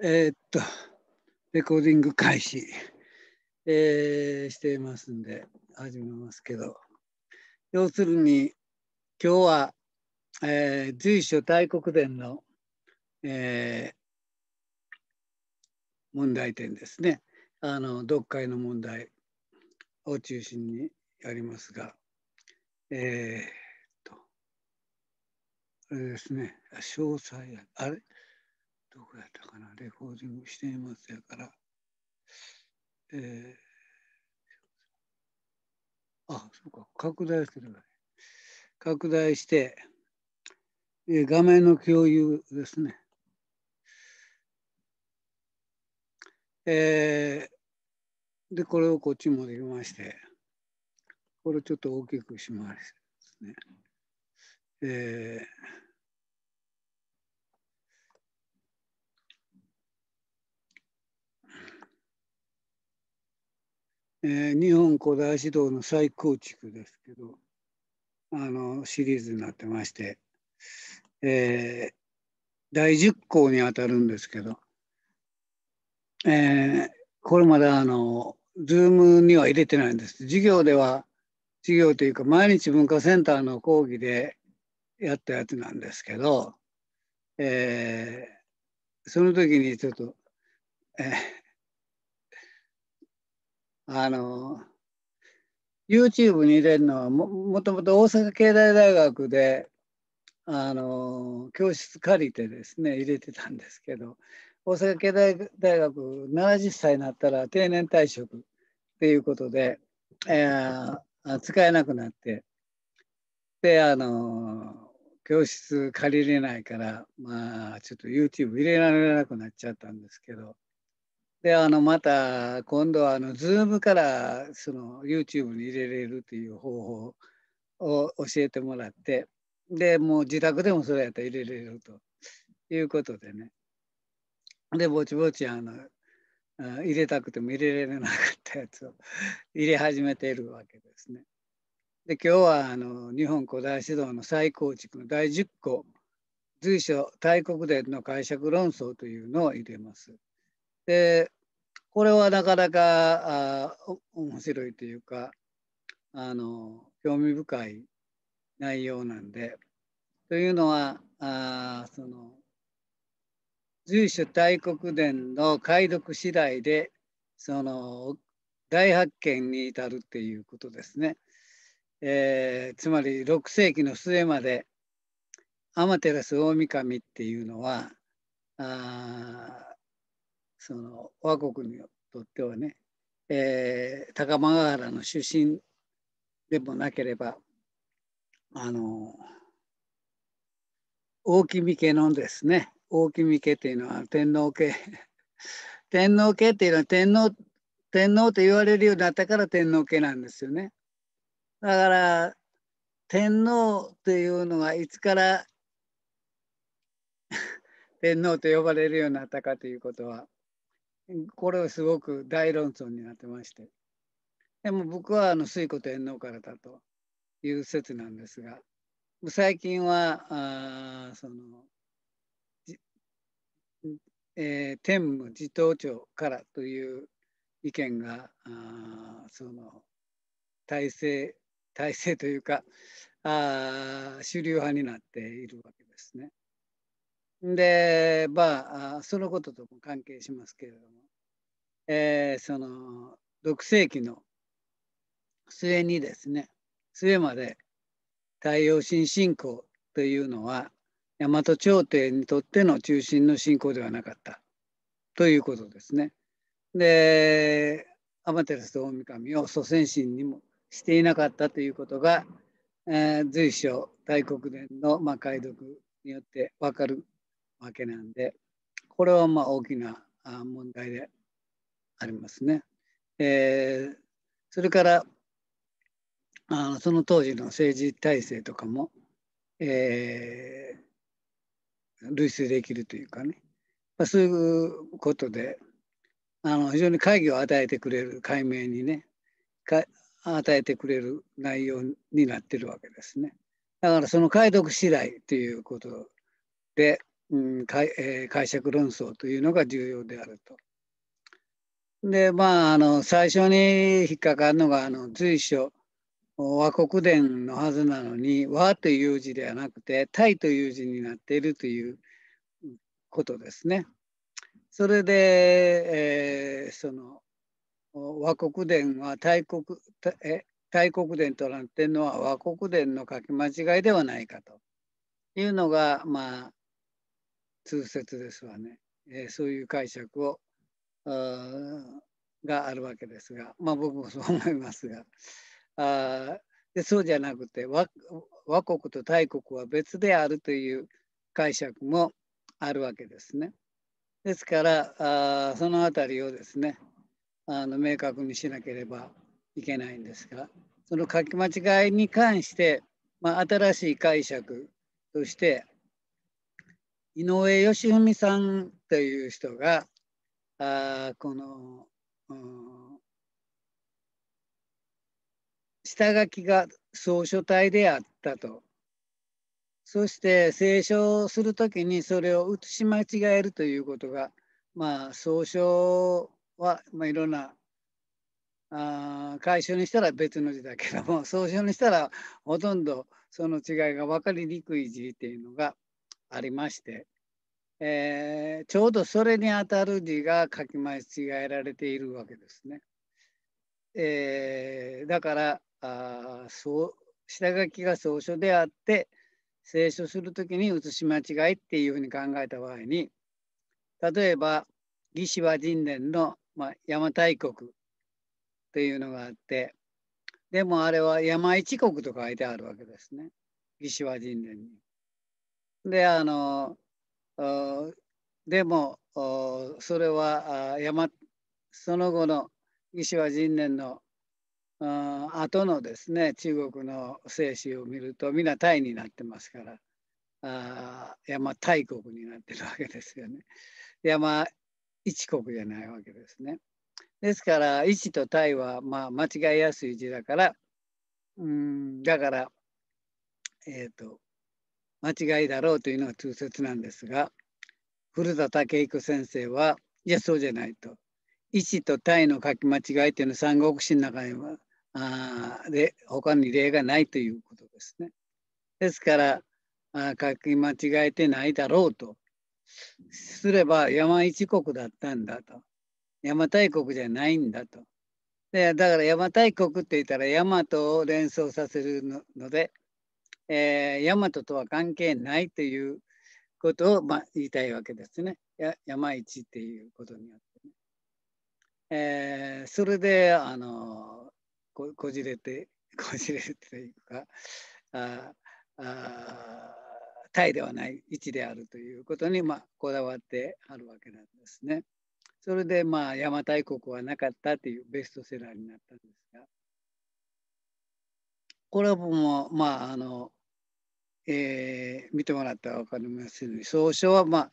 えー、っと、レコーディング開始、えー、していますんで、始めますけど、要するに、今日は、えー、随所大国伝の、え問題点ですね。あの、読解の問題を中心にやりますが、えー、っと、あれですね、詳細、あれどこやったかな、レコーディングしていますやから、えー、あ、そうか、拡大すればいい。拡大して、えー、画面の共有ですね。えー、で、これをこっちもできまして、これをちょっと大きくしますね。えーえー、日本古代指導の再構築ですけどあのシリーズになってまして、えー、第10項にあたるんですけど、えー、これまだあの Zoom には入れてないんです授業では授業というか毎日文化センターの講義でやったやつなんですけど、えー、その時にちょっと、えーあの YouTube に入れるのはももともと大阪経済大学であの教室借りてですね入れてたんですけど大阪経済大学70歳になったら定年退職っていうことで、えー、使えなくなってであの教室借りれないからまあちょっと YouTube 入れられなくなっちゃったんですけどであのまた今度はあの Zoom からその YouTube に入れれるという方法を教えてもらってでもう自宅でもそれやったら入れれるということでねでぼちぼちあの入れたくても入れられなかったやつを 入れ始めているわけですね。で今日はあの日本古代指導の再構築の第10項随所大国伝の解釈論争というのを入れます。でこれはなかなかあ面白いというかあの興味深い内容なんでというのはあその住所大国伝の解読次第でその大発見に至るっていうことですね。えー、つまり6世紀の末まで天照大神っていうのはあその我国にとってはね、えー、高間原の出身でもなければあの大君家のですね大君家っていうのは天皇家 天皇家っていうのは天皇天皇と言われるようになったから天皇家なんですよね。だから天皇というのがいつから 天皇と呼ばれるようになったかということはこれはすごく大論争になってまして。でも僕はあの水庫天皇からだという説なんですが、最近は、あその、えー、天武自頭長からという意見が、あその、体制、体制というか、あ主流派になっているわけですね。で、まあ、そのこととも関係しますけれども、えー、その6世紀の末にですね、末まで太陽神信仰というのは、大和朝廷にとっての中心の信仰ではなかったということですね。で、アマテラスと大神を祖先神にもしていなかったということが、えー、随所大国伝の、まあ、解読によって分かるわけなんで、これはまあ大きな問題でありますね。えー、それからあのその当時の政治体制とかも、えー、類推できるというかね、まあ、そういうことであの非常に会議を与えてくれる解明にねか与えてくれる内容になってるわけですね。だからその解読次第ということでうん解えー、解釈論争というのが重要であると。でまああの最初に引っかかるのがあの随所和国伝のはずなのに和という字ではなくてタという字になっているということですね。それで、えー、その和国伝は大国え大国伝となっているのは和国伝の書き間違いではないかというのがまあ通説ですわね、えー、そういう解釈をがあるわけですが、まあ、僕もそう思いますがあでそうじゃなくて和和国と大国は別であるという解釈もあるわけですね。ですからあその辺りをですねあの明確にしなければいけないんですがその書き間違いに関して、まあ、新しい解釈として井上義文さんという人があこの、うん、下書きが草書体であったと。そして清書するときにそれを写し間違えるということが、まあ、草書は、まあ、いろんなあ解消にしたら別の字だけども草書にしたらほとんどその違いが分かりにくい字っていうのがありまして、えー、ちょうどそれにあたる字が書き間違えられているわけですね。えー、だからあそう下書きが草書であって清書する時に写し間違いっていうふうに考えた場合に例えば魏志和神殿の、まあ、邪台国というのがあってでもあれは山一国と書いてあるわけですね魏志和神殿に。であのでもそれは山その後の石志人年の後のですね中国の精神を見ると皆タイになってますからあ山大国になってるわけですよね。山一国じゃないわけですね。ですから一とタイはまあ間違いやすい字だからうんだからえっ、ー、と間違いだろうというのが通説なんですが古田武彦先生はいやそうじゃないと石と体の書き間違いというのは三国志の中にはあで他に例がないということですね。ですからあ書き間違えてないだろうとすれば山一国だったんだと邪馬台国じゃないんだと。でだから邪馬台国って言ったら大和を連想させるのでえマ大和とは関係ないということを、まあ、言いたいわけですね。や山一っていうことによってね、えー、それであのここじれて こじれてというかああタイではない位置であるということに、まあ、こだわってあるわけなんですね。それで、まあ、邪馬台国はなかったというベストセラーになったんですがこれボもまああのえー、見てもらったら分かりますように総称はまあ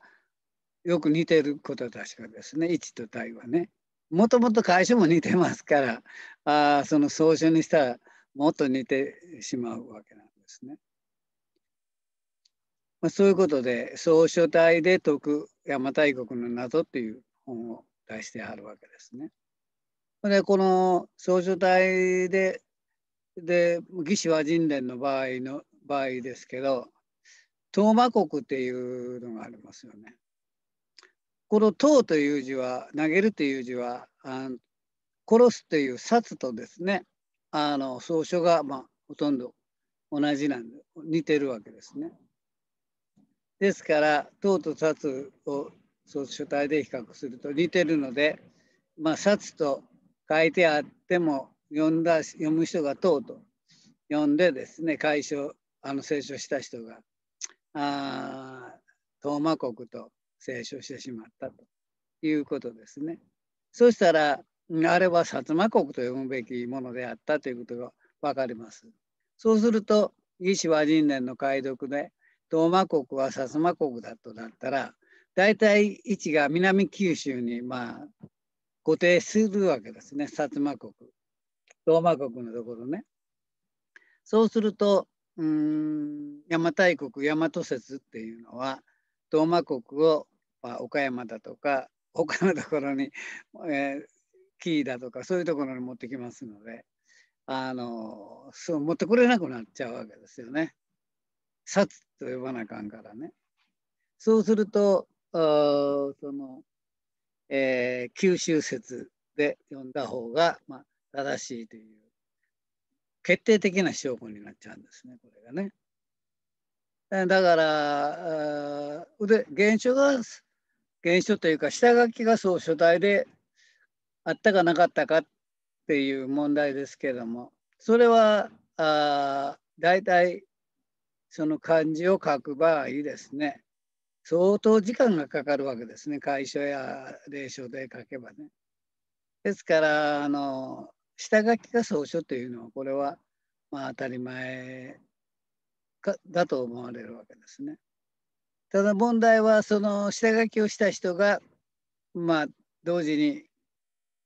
よく似てることは確かですね1と体はね。もともと会社も似てますからあその総称にしたらもっと似てしまうわけなんですね。まあ、そういうことで総書体で解く邪馬台国の謎っていう本を出してあるわけですね。でこの総書体でで義志和人伝の場合の場合ですけど東馬国っていうのがありますよね。この「投」という字は投げるという字はあ殺すという「殺」とですねあの草書が、まあ、ほとんど同じなんで似てるわけですね。ですから「投」と「殺」を草書体で比較すると似てるので「まあ、殺」と書いてあっても読んだ読む人が「うと読んでですね解消あの聖書した人があトーマ国と聖書してしまったということですね。そしたらあれは薩摩国と呼ぶべきものであったということが分かります。そうすると魏志和人伝の解読で東馬国は薩摩国だとなったら大体位置が南九州にまあ固定するわけですね薩摩国東馬国のところね。そうするとうん邪馬台国大和説っていうのは東馬国を、まあ、岡山だとか他 のところに、えー、紀伊だとかそういうところに持ってきますのであのそう持ってこれなくなっちゃうわけですよね。札と呼ばなあかんからね。そうするとその、えー、九州説で読んだ方が、まあ、正しいという決定的な証拠になっちゃうんですねこれがね。だから腕原書が原書というか下書きがそう書体であったかなかったかっていう問題ですけどもそれはあ大体その漢字を書く場合ですね相当時間がかかるわけですね会書や隷書で書けばね。ですからあの下書きか草書というのはこれはまあ当たり前かだと思われるわけですね。ただ問題はその下書きをした人がまあ同時に、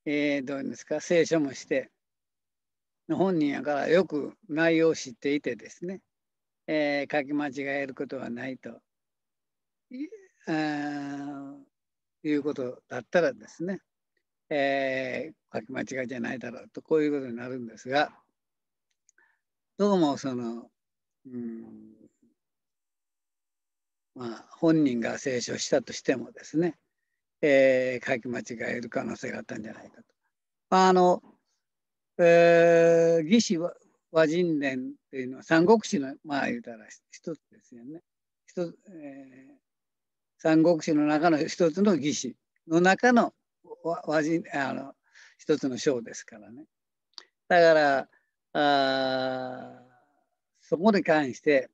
えー、どういうんですか聖書もして本人やからよく内容を知っていてですね、えー、書き間違えることはないということだったらですねえー、書き間違いじゃないだろうとこういうことになるんですがどうもその、うんまあ、本人が清書したとしてもですね、えー、書き間違える可能性があったんじゃないかと。まああのえー、魏志和人伝というのは三国志のまあ言うたら一つですよね。一つえー、三国志の中の一つの義士の中の和人あの一つの章ですからね。だからあそこに関して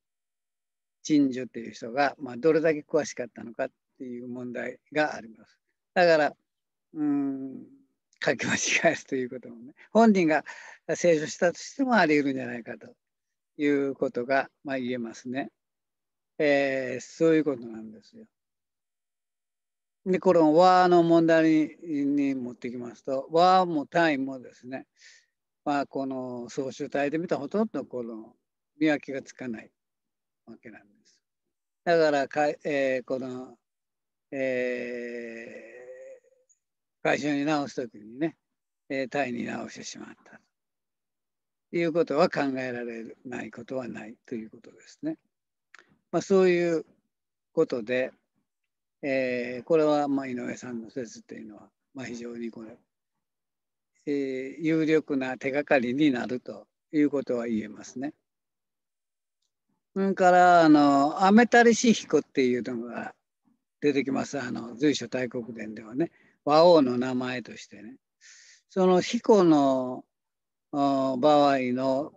陳樹っていう人が、まあ、どれだけ詳しかったのかっていう問題があります。だからうん書き間違えるということもね本人が成書したとしてもあり得るんじゃないかということが、まあ、言えますね、えー、そういうことなんですよ。で、この和の問題に持ってきますと、和も単位もですね、まあ、この総集体で見たほとんどこの見分けがつかないわけなんです。だからか、えー、この、えー、会社に直すときにね、えー、単位に直してしまったということは考えられないことはないということですね。まあ、そういうことで、えー、これはまあ井上さんの説っていうのは、まあ、非常にこれ、えー、有力な手がかりになるということは言えますね。それからあのアメタリシヒコっていうのが出てきますあの随所大国伝ではね和王の名前としてねその彦の場合の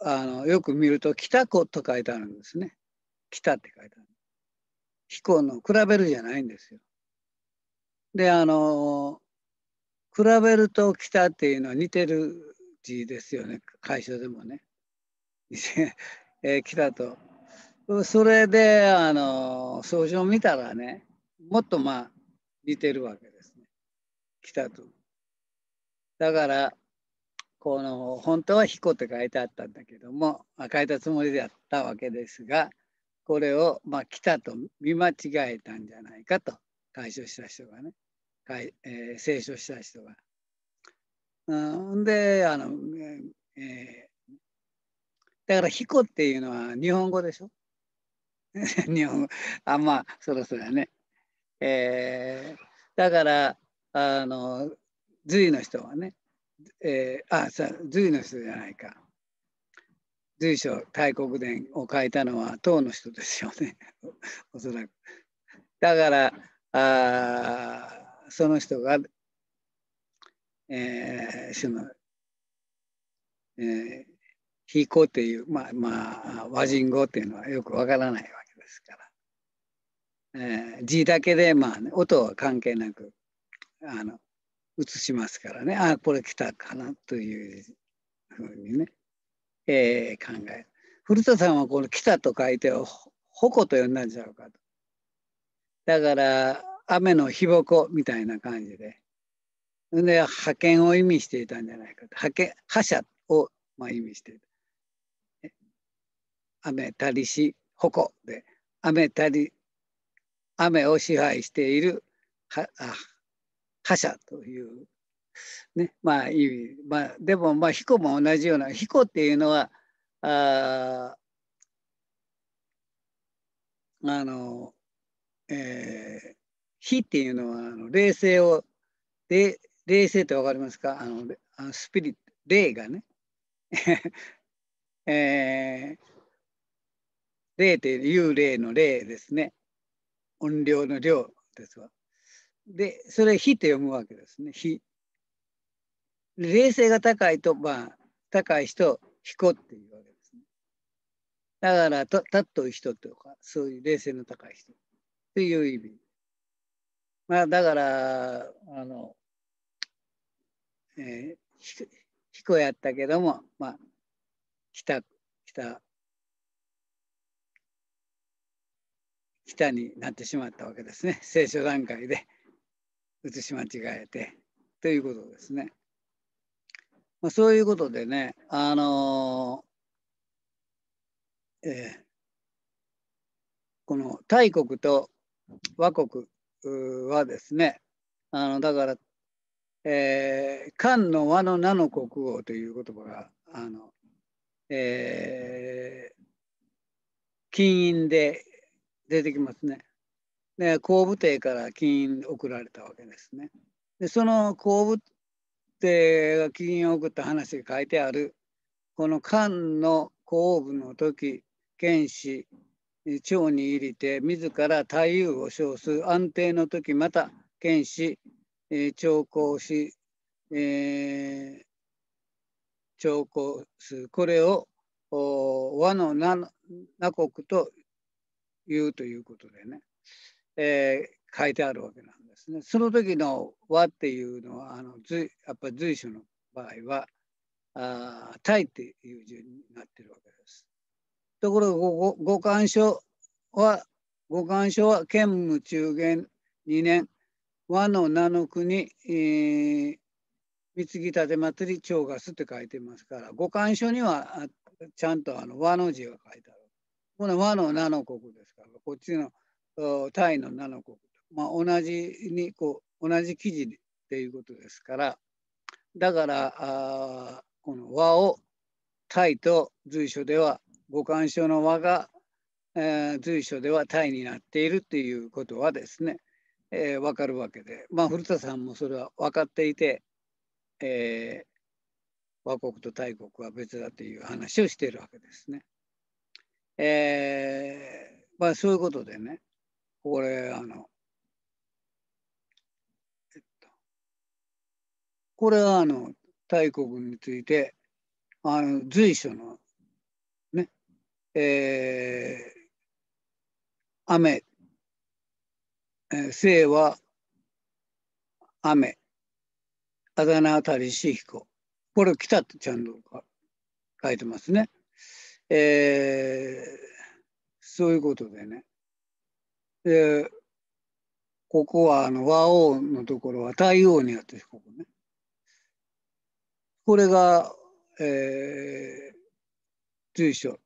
あのよく見ると「北子」と書いてあるんですね「北」って書いてある。飛行の比べるじゃないんですよ。であの比べると北っていうのは似てる字ですよね会社でもね。え北と。それであの総を見たらねもっとまあ似てるわけですね北と。だからこの本当は「彦」って書いてあったんだけども書いたつもりであったわけですがこれを、まあ、来たと見間違えたんじゃないかと解消した人がね、えー、聖書した人が。うん、であの、えー、だから「彦」っていうのは日本語でしょ 日本語あまあそろそろやね。えー、だからあの隋の人はね、えー、あ隋の人じゃないか随所大国伝を書いたのは唐の人ですよね おそらく。だからあその人が、えー、その、えー、非行っていうまあまあ和人語っていうのはよくわからないわけですから、えー、字だけでまあ、ね、音は関係なくあの映しますからねあこれ来たかなというふうにね。えー、考え古田さんはこの「来た」と書いて「矛」と呼んだんちゃうかと。だから雨のひぼこみたいな感じで。で派遣を意味していたんじゃないかと。派遣覇者をまあ意味していた。雨たりし矛で雨たり雨を支配している覇者というね、まあ意味、まあ、でもまあ彦も同じような彦っていうのはああの、えー、っていうのはあの冷静をで冷静って分かりますかあのあのスピリット霊がね、えー、霊っていう幽霊の霊ですね音量の量ですわでそれ火って読むわけですね火冷静が高いと、まあ、高い人、彦っていうわけですね。だから、た、たっとう人とか、そういう冷静の高い人という意味。まあ、だから、あの、えー、彦やったけども、まあ、北、北、北になってしまったわけですね。聖書段階で写し間違えてということですね。まあ、そういうことでね、あのー、えー、この大国と和国はですね、あのだから、えー、漢の和の名の国王という言葉が、あのえー、金印で出てきますね。で、後武帝から金印送られたわけですね。で、その帝が機を送った話が書いてあるこの漢の後部の時剣士長に入りて自ら太夫を称す安定の時また剣士長考し、えー、長考すこれを和の名国というということでね、えー、書いてあるわけなんです。ですね。その時の和っていうのは、あの随やっぱり随所の場合は、あタイっていう字になってるわけです。ところがごご、五感書は、五感書は、兼務中元2年、和の名の国、えー、三木立祭り長月って書いてますから、五感書にはちゃんとあの和の字が書いてある。この和の名の国ですから、こっちのタイの名の国まあ、同じにこう同じ生地っていうことですからだからあこの和をタイと随所では五感書の和が、えー、随所ではタイになっているっていうことはですね、えー、分かるわけで、まあ、古田さんもそれは分かっていて、えー、和国と大国は別だという話をしているわけですね。えーまあ、そういうことでねこれあのこれはあの大国についてあの随所のね、えー、雨、えー、生は雨、あだ名あたりしひこ。これ、来たってちゃんと書いてますね。えー、そういうことでね。で、ここはあの和王のところは太陽にあってここね。これが、えー、随所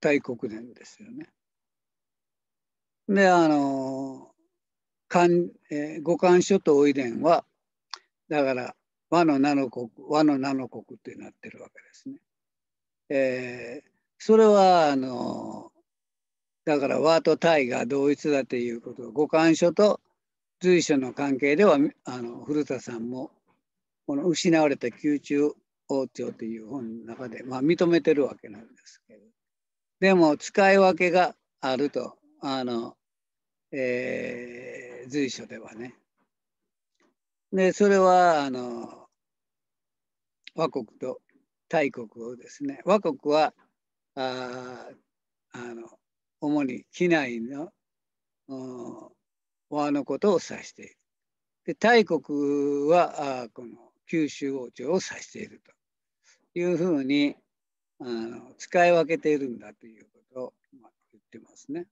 大国伝ですよね。であの漢、えー、五漢諸島おいでんはだから和の七国和の七国ってなってるわけですね。えー、それはあのだから和とタイが同一だということ五漢書と随所の関係ではあの古田さんもこの「失われた宮中王朝」という本の中で、まあ、認めてるわけなんですけどでも使い分けがあるとあの、えー、随所ではね。でそれはあの和国と大国をですね和国はああの主に機内の和のことを指している。で大国はあこの九州王朝を指しているというふうにあの使い分けているんだということを言ってますね。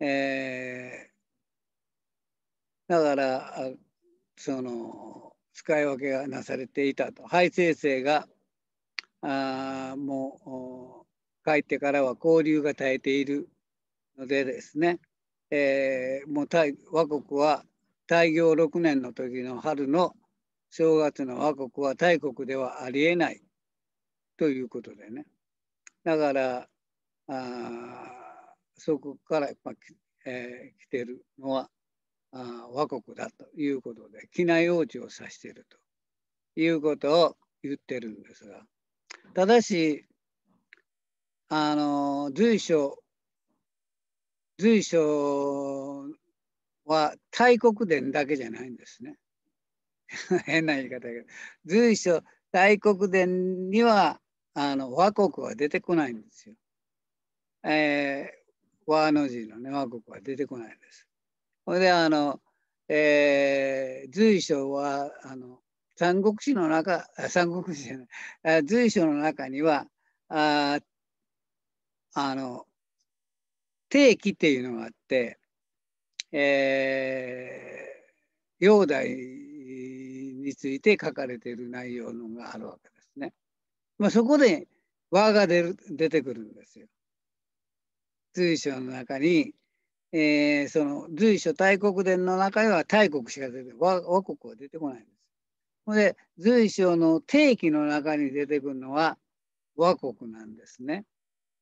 えー、だからその使い分けがなされていたと。敗生制があもう帰ってからは交流が絶えているのでですね、えー、もう和国は大行6年の時の春の正月の和国は大国ではありえないということでね。だから、あそこからやっぱ、えー、来てるのはあ和国だということで、機内用地を指しているということを言ってるんですが、ただし、あの随所随所は大国伝だけじゃないんですね。変な言い方だけど随所大国殿にはあの和国は出てこないんですよ。えー、和の字のね和国は出てこないんです。ほんであの、えー、随所はあの三国志の中三国志じゃない随所の中にはああの定期っていうのがあって、えー、について書かれている内容のがあるわけですね。まあ、そこで和が出る出てくるんですよ。随所の中に、えー、その随所大国伝の中には大国しか出て和和国は出てこないんです。ほんで随所の定期の中に出てくるのは和国なんですね。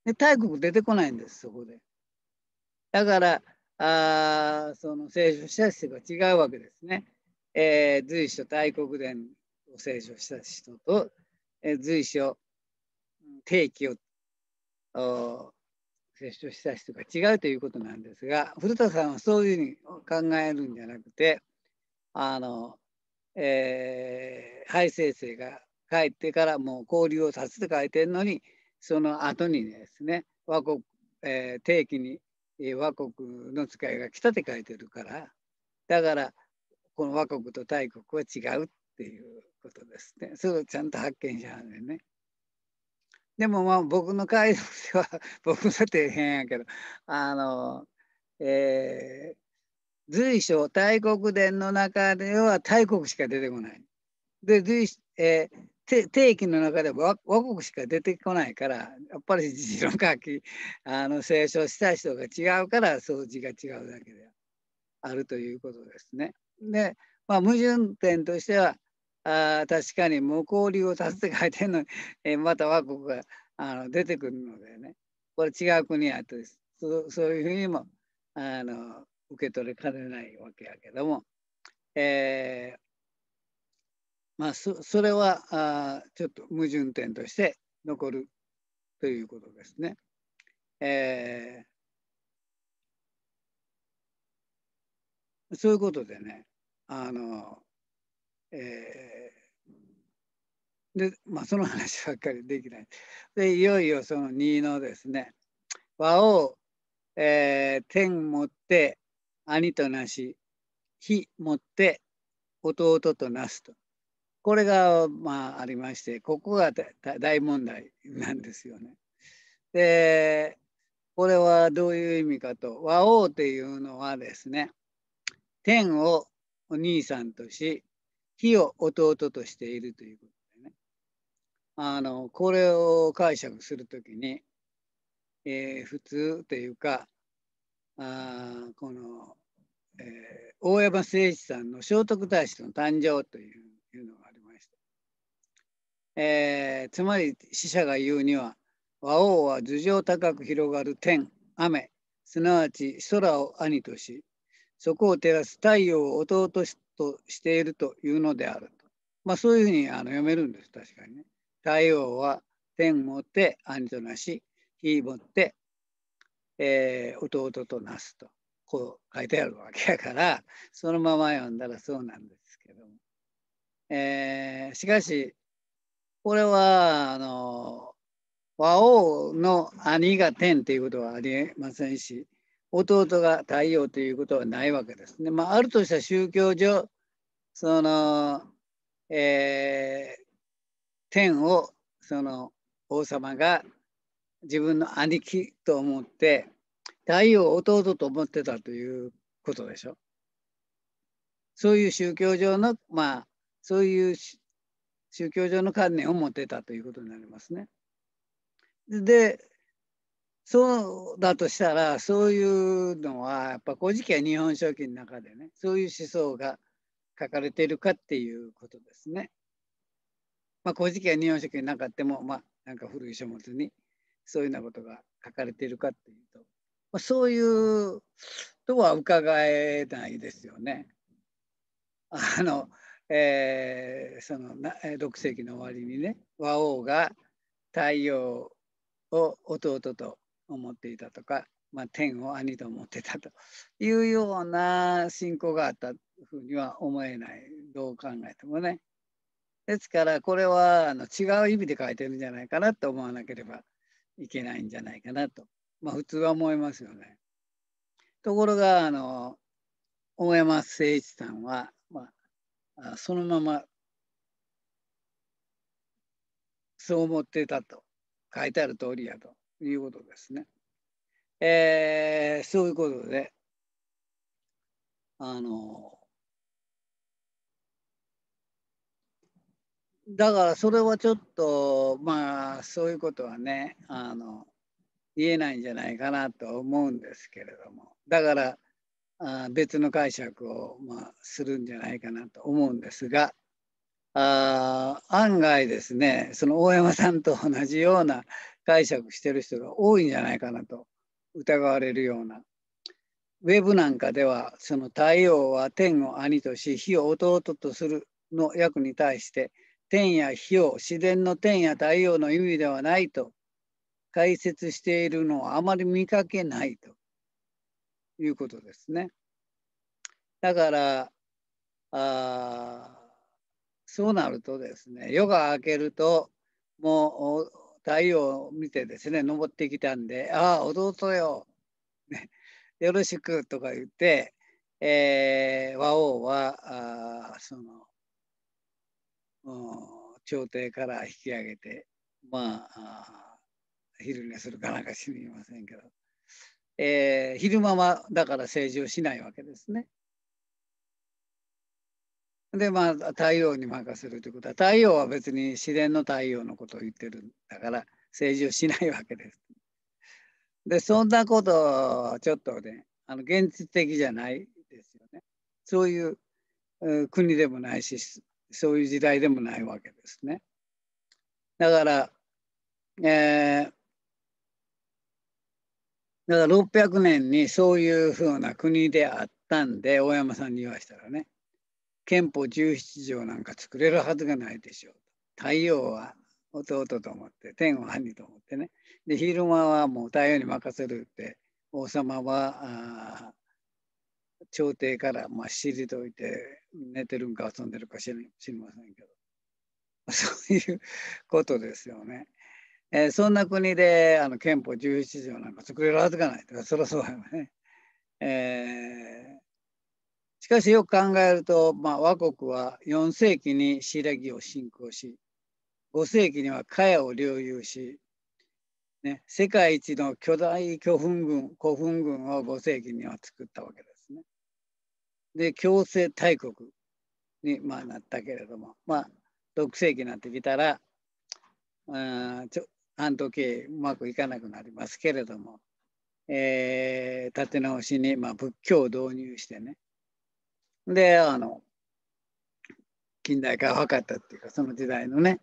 で大国出てこないんですそこで。だからあその聖書者質が違うわけですね。えー、随所大国伝を聖書した人と、えー、随所定期を聖書した人が違うということなんですが古田さんはそういうふうに考えるんじゃなくてあの、えー、敗生生が帰ってからもう交流を断つと書いてるのにその後にですね和国、えー、定期に和国の使いが来たって書いてるからだからこの倭国と大国は違うっていうことですねそれをちゃんと発見しはんでねでもまあ僕の解読では 僕の底辺やけどあのえー、随所大国伝の中では大国しか出てこない。で随、えー、定期の中では和国しか出てこないからやっぱり字の書きあの清書した人が違うから数字が違うだけであるということですね。で、まあ、矛盾点としてはあ確かに無交流を立つって書いてるのに、えー、また和国があの出てくるのでねこれ違う国やとそそういうふうにもあの受け取れかねないわけやけども、えーまあ、そそれはあちょっと矛盾点として残るということですね。えー、そういうことでね、あの、えー、で、まあ、その話ばっかりできない。で、いよいよその2のですね、和を、えー、天持って、兄となし、火持って、弟となすと。これが、まあ、ありまして、ここが大問題なんですよね。で、これはどういう意味かと、和王っていうのはですね、天をお兄さんとし、火を弟としているということでね。あの、これを解釈するときに、えー、普通というか、あこの、えー、大山誠一さんの聖徳太子の誕生といういうのがありました。えー、つまり死者が言うには、和王は頭上高く広がる天、雨、すなわち空を兄とし、そこを照らす太陽を弟としているというのであると。まあ、そういうふうにあの読めるんです、確かにね。太陽は天をて兄となし、火もって、えー、弟となすと。こう書いてあるわけやから、そのまま読んだらそうなんですけども。えー、しかし、これは、あの、和王の兄が天っていうことはありえませんし、弟が太陽ということはないわけですね。まあ、あるとした宗教上その、えー、天をその王様が自分の兄貴と思って太陽を弟と思ってたということでしょ。そういう宗教上のまあそういう宗教上の観念を持ってたということになりますね。でそうだとしたらそういうのはやっぱ「古事記」や「日本書紀」の中でねそういう思想が書かれているかっていうことですね。まあ、古事記や日本書紀の中でも、まあ、なんか古い書物にそういうようなことが書かれているかっていうと、まあ、そういうとは伺えないですよね。あの、えー、その6世紀の終わりにね和王が太陽を弟と思っていたとか、まあ、天を兄と思ってたというような信仰があったふうには思えないどう考えてもね。ですからこれはあの違う意味で書いてるんじゃないかなと思わなければいけないんじゃないかなと、まあ、普通は思いますよね。ところがあの大山誠一さんは、まあ、そのままそう思ってたと書いてある通りやということですね。えー、そういうことで、あの、だからそれはちょっと、まあ、そういうことはね、あの、言えないんじゃないかなと思うんですけれども、だから、あ別の解釈を、まあ、するんじゃないかなと思うんですが、あ案外ですねその大山さんと同じような解釈してる人が多いんじゃないかなと疑われるような。ウェブなんかではその太陽は天を兄とし火を弟とするの役に対して天や火を自然の天や太陽の意味ではないと解説しているのをあまり見かけないということですね。だからあそうなるとですね夜が明けるともう太陽を見てですね登ってきたんで「ああ弟よ、よろしく」とか言って、えー、和王はあその、うん、朝廷から引き上げてまあ昼寝するかなんか知りませんけど、えー、昼間はだから政治をしないわけですね。でまあ太陽に任せるということは太陽は別に自然の太陽のことを言ってるんだから政治をしないわけです。でそんなことはちょっとねあの現実的じゃないですよね。そういう国でもないしそういう時代でもないわけですね。だから、えー、だから600年にそういうふうな国であったんで大山さんに言わしたらね憲法17条なんか作れるはずがないでしょう。太陽は弟と思って、天は兄と思ってね。で、昼間はもう太陽に任せるって、王様は朝廷からまあ退いて寝てるんか遊んでるか知りませんけど、そういうことですよね。えー、そんな国であの憲法17条なんか作れるはずがないとか、そろそろね。えーしかしよく考えると、まあ、和国は4世紀に木を信仰し5世紀には茅を領有し、ね、世界一の巨大巨墳群古墳群を5世紀には作ったわけですね。で強制大国に、まあ、なったけれども、まあ、6世紀になってきたらあちょ半時計うまくいかなくなりますけれども、えー、立て直しに、まあ、仏教を導入してねで、あの、近代化を図ったっていうか、その時代のね、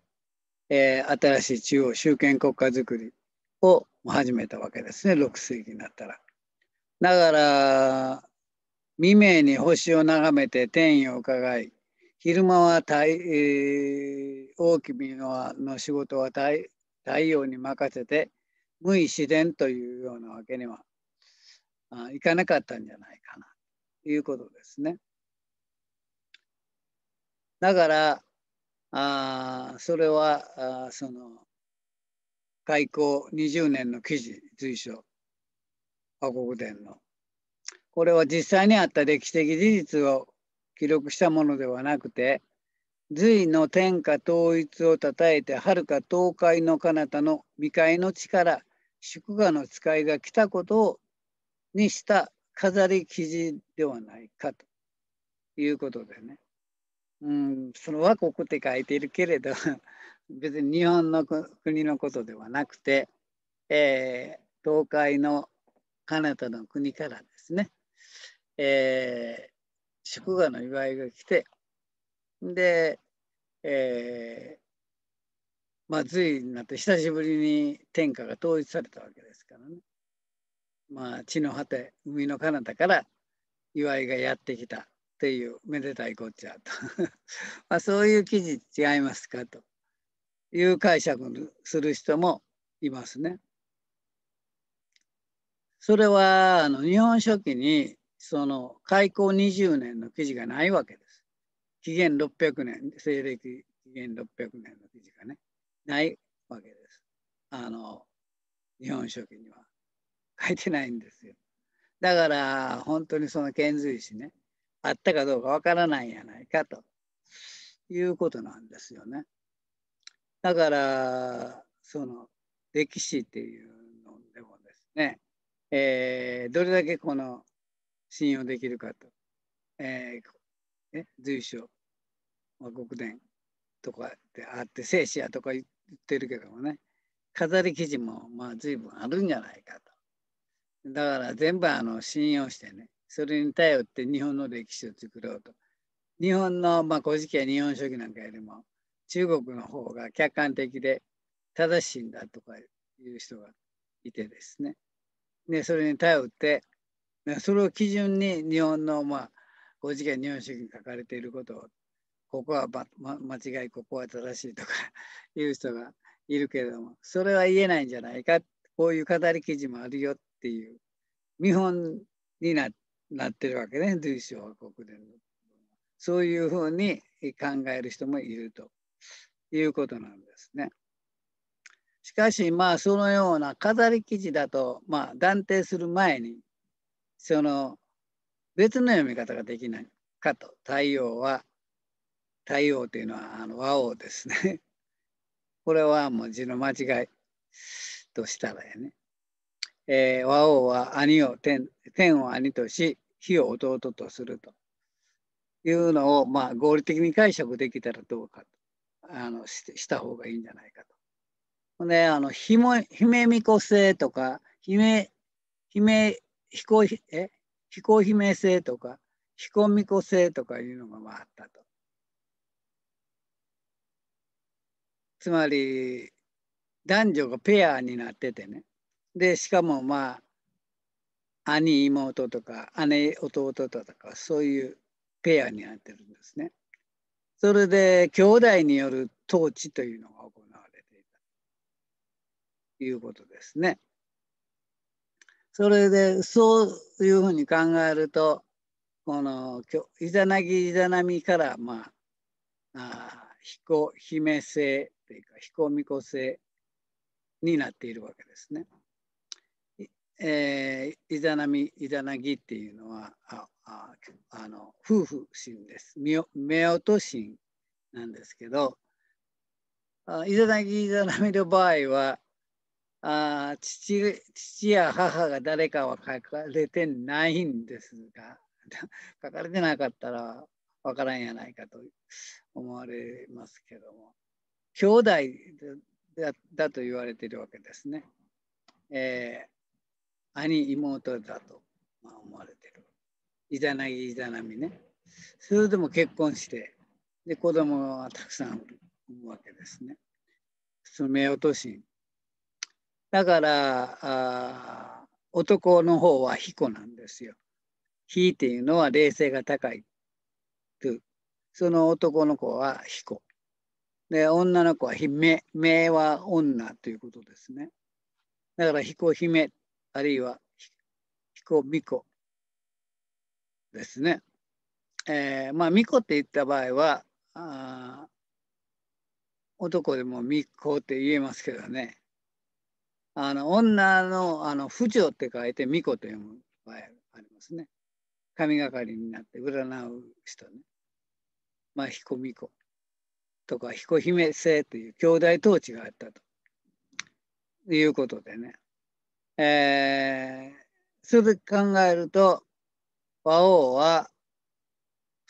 えー、新しい中央集権国家づくりを始めたわけですね、6世紀になったら。だから、未明に星を眺めて天意を伺い、昼間はえー、大きみのの仕事は太太陽に任せて、無意自然というようなわけにはあいかなかったんじゃないかなということですね。だからあそれはあその開校20年の記事随所和国伝のこれは実際にあった歴史的事実を記録したものではなくて隋の天下統一をたたえてはるか東海の彼方の未開の地から祝賀の使いが来たことをにした飾り記事ではないかということでねうん、その和国って書いているけれど 別に日本の国のことではなくて、えー、東海の彼方の国からですね、えー、祝賀の祝いが来てで、えー、まあ隋になって久しぶりに天下が統一されたわけですからねまあ地の果て海の彼方から祝いがやってきたっていうめでたいこっちゃと まあそういう記事違いますかという解釈する人もいますね。それはあの日本書紀にその開港20年の記事がないわけです。紀元600年西暦紀元600年の記事がねないわけです。あの日本書紀には書いてないんですよ。だから本当にその遣隋使ねあったかどうかわからないんやないかということなんですよね。だからその歴史っていうのでもですね、えー、どれだけこの信用できるかと、えー、ね、随所、まあ、国伝とかってあって聖史やとか言ってるけどもね飾り記事もまあ随分あるんじゃないかとだから全部あの信用してねそれに頼って日本の歴史を作ろうと。日本の、まあ、古事記や日本書紀なんかよりも、中国の方が客観的で正しいんだとかいう人がいてですね。で、それに頼って、それを基準に日本の、まあ、古事記や日本書紀に書かれていることを、ここは、ま、間違い、ここは正しいとかいう人がいるけれども、それは言えないんじゃないか、こういう語り記事もあるよっていう見本になって、なってるわけね随所は国連の。そういうふうに考える人もいるということなんですね。しかしまあそのような飾り記事だとまあ断定する前にその別の読み方ができないかと太陽は太陽というのはあの和王ですねこれはもう字の間違いとしたらやねえー、和王は兄を天天を兄とし火を弟とするというのを、まあ、合理的に解釈できたらどうかとあのしした方がいいんじゃないかと。ほんであの姫姫巫女性とか姫姫彦え彦姫性とかこ巫女性とかいうのがまああったと。つまり男女がペアになっててねでしかもまあ兄妹とか姉弟とかそういうペアになってるんですね。それで兄弟による統治というのが行われていたということですね。それでそういうふうに考えるとこのイザナギイザナミからまああ彦姫性というか彦巫女になっているわけですね。えー、イザナミイザナギっていうのはあああの夫婦神です夫婦神なんですけどイザナギイザナミの場合はあ父父や母が誰かは書かれてないんですが 書かれてなかったらわからんやないかと思われますけども兄弟だだと言われているわけですね。えー兄妹だと思われてるいざなぎいざなみねそれでも結婚してで子供がたくさん産むわけですねその目落としだからあ男の方は彦なんですよひっていうのは冷静が高いとその男の子は彦で女の子は姫目は女ということですねだから彦姫あるいは彦巫女ですね。えー、まあ巫女って言った場合はあ男でも巫女って言えますけどねあの女のあの婦女って書いて巫女と読む場合ありますね。神がかりになって占う人ね。まあ彦巫女とか彦姫姓という兄弟統治があったということでね。えー、それで考えると和王は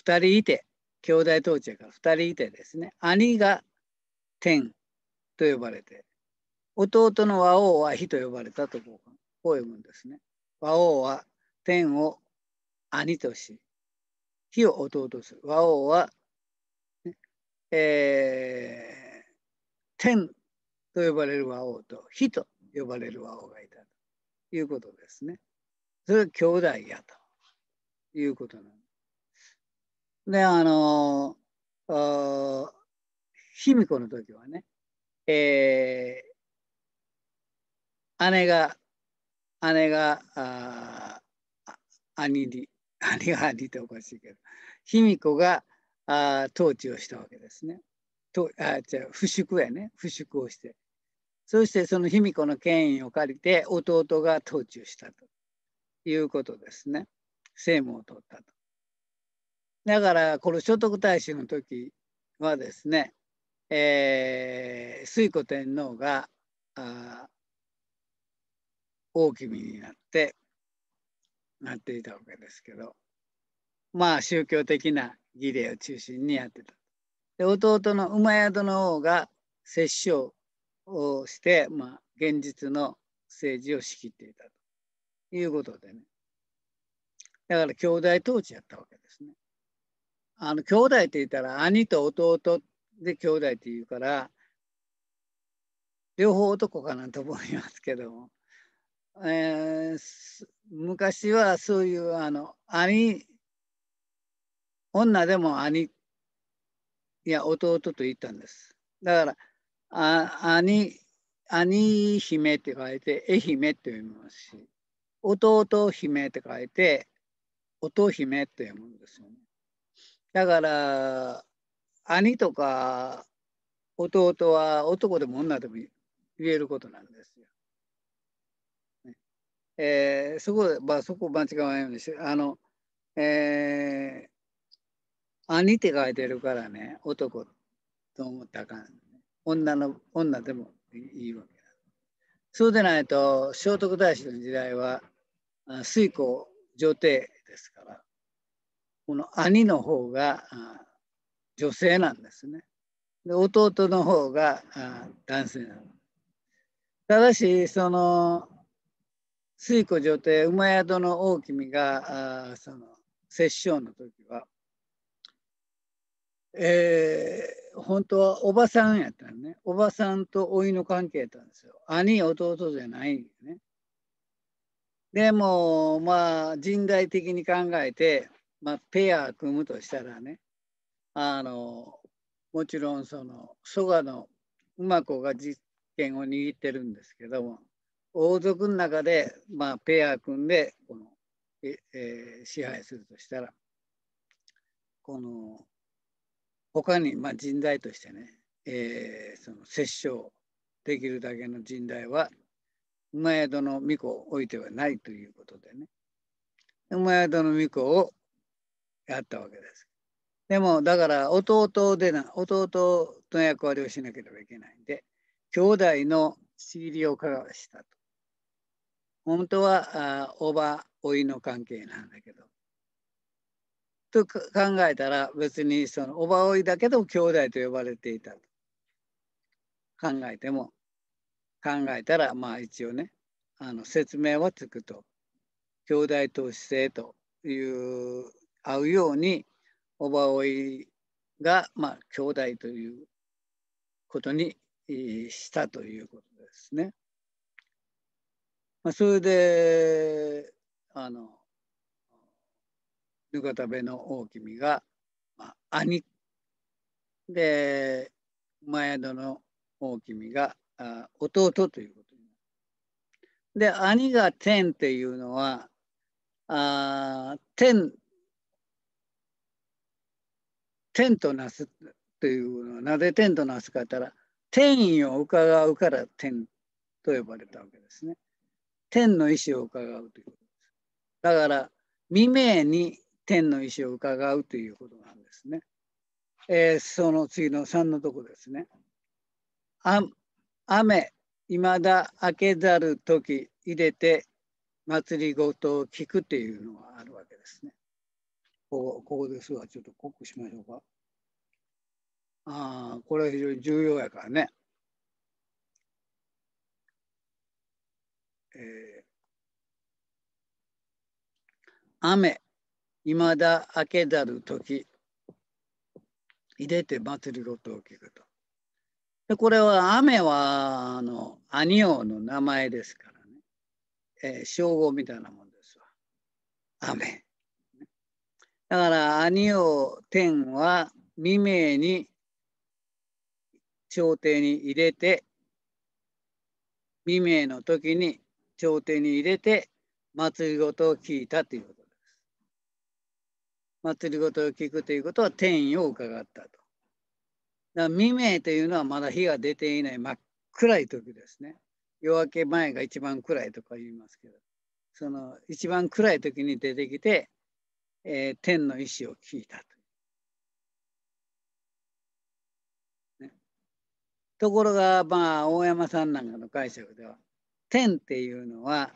2人いて兄弟統治やから2人いてですね兄が天と呼ばれて弟の和王は火と呼ばれたとこう読むんですね。和王は天を兄とし火を弟とする。和王は、ね、えー、天と呼ばれる和王と火と呼ばれる和王がいた。いうことですね。それは兄弟やということなんです。で、あの、卑弥呼の時はね、えー、姉が、姉が、兄に、兄が兄っておかしいけど、卑弥呼があ統治をしたわけですね。とあじゃ不祝やね、不祝をして。そしてその卑弥呼の権威を借りて弟が統治したということですね。政務を取ったと。だからこの聖徳太子の時はですね、えー、水古天皇が大君になってなっていたわけですけどまあ宗教的な儀礼を中心にやってた。で弟の馬宿の王が摂政をして、まあ、現実の政治を仕切っていたということでね。だから兄弟統治やったわけですね。あの兄弟って言ったら兄と弟で兄弟って言うから両方男かなと思いますけども、えー、昔はそういうあの兄女でも兄いや弟と言ったんです。だからあ兄兄姫って書いて、愛姫って読みますし、弟姫って書いて、音姫って読むんですよね。だから、兄とか弟は男でも女でも言えることなんですよ。ね、えー、そこ、まあ、そこ間違わないようにして、あの、えー、兄って書いてるからね、男と思ったらあかん。女の女でもいいわけだ。そうでないと聖徳太子の時代は水耕女帝ですからこの兄の方が女性なんですね。で弟の方が男性なの。ただしその水庫女帝馬宿の大君がその摂政の時は、えー、本当はおばさんやったんね。おばさんとおいの関係やったんですよ。兄、弟じゃないんでね。でも、まあ、人代的に考えて、まあ、ペア組むとしたらね、あの、もちろん、その、蘇我の馬子が実権を握ってるんですけども、王族の中で、まあ、ペア組んで、この、ええー、支配するとしたら、この他にまあ人材としてね、えー、その殺生できるだけの人材は馬宿の巫女を置いてはないということでね馬宿の巫女をやったわけです。でもだから弟でな弟の役割をしなければいけないんで兄弟の仕入りをかわしたと。本当はあおばおいの関係なんだけどと考えたら別にそのおばおいだけど兄弟と呼ばれていたと考えても考えたらまあ一応ねあの説明はつくと兄弟と姿勢という合うようにおばおいがまあ兄弟ということにしたということですね。まあ、それであの夕方の大君が、まあ、兄で前戸の大君があ弟ということになる。で兄が天っていうのはあ天天となすというのはなぜ天となすかったら天意を伺うから天と呼ばれたわけですね。天の意思を伺うということです。だから未明に天の意志を伺うということなんですね。えー、その次の3のとこですね。あ雨、いまだ明けざる時、入れて祭りごとを聞くというのがあるわけですね。ここここですわ、ちょっと濃くしましょうか。ああ、これは非常に重要やからね。えー、雨、いまだ明けだる時入れて祭りごとを聞くとでこれは雨はあの兄王の名前ですからね、えー、称号みたいなもんですわ雨だから兄王天は未明に朝廷に入れて未明の時に朝廷に入れて祭りごとを聞いたという祭りごとを聞くということは天意を伺ったと。だから未明というのはまだ日が出ていない真っ暗い時ですね。夜明け前が一番暗いとか言いますけど、その一番暗い時に出てきて、えー、天の意志を聞いたと、ね。ところが、まあ、大山さんなんかの解釈では、天っていうのは、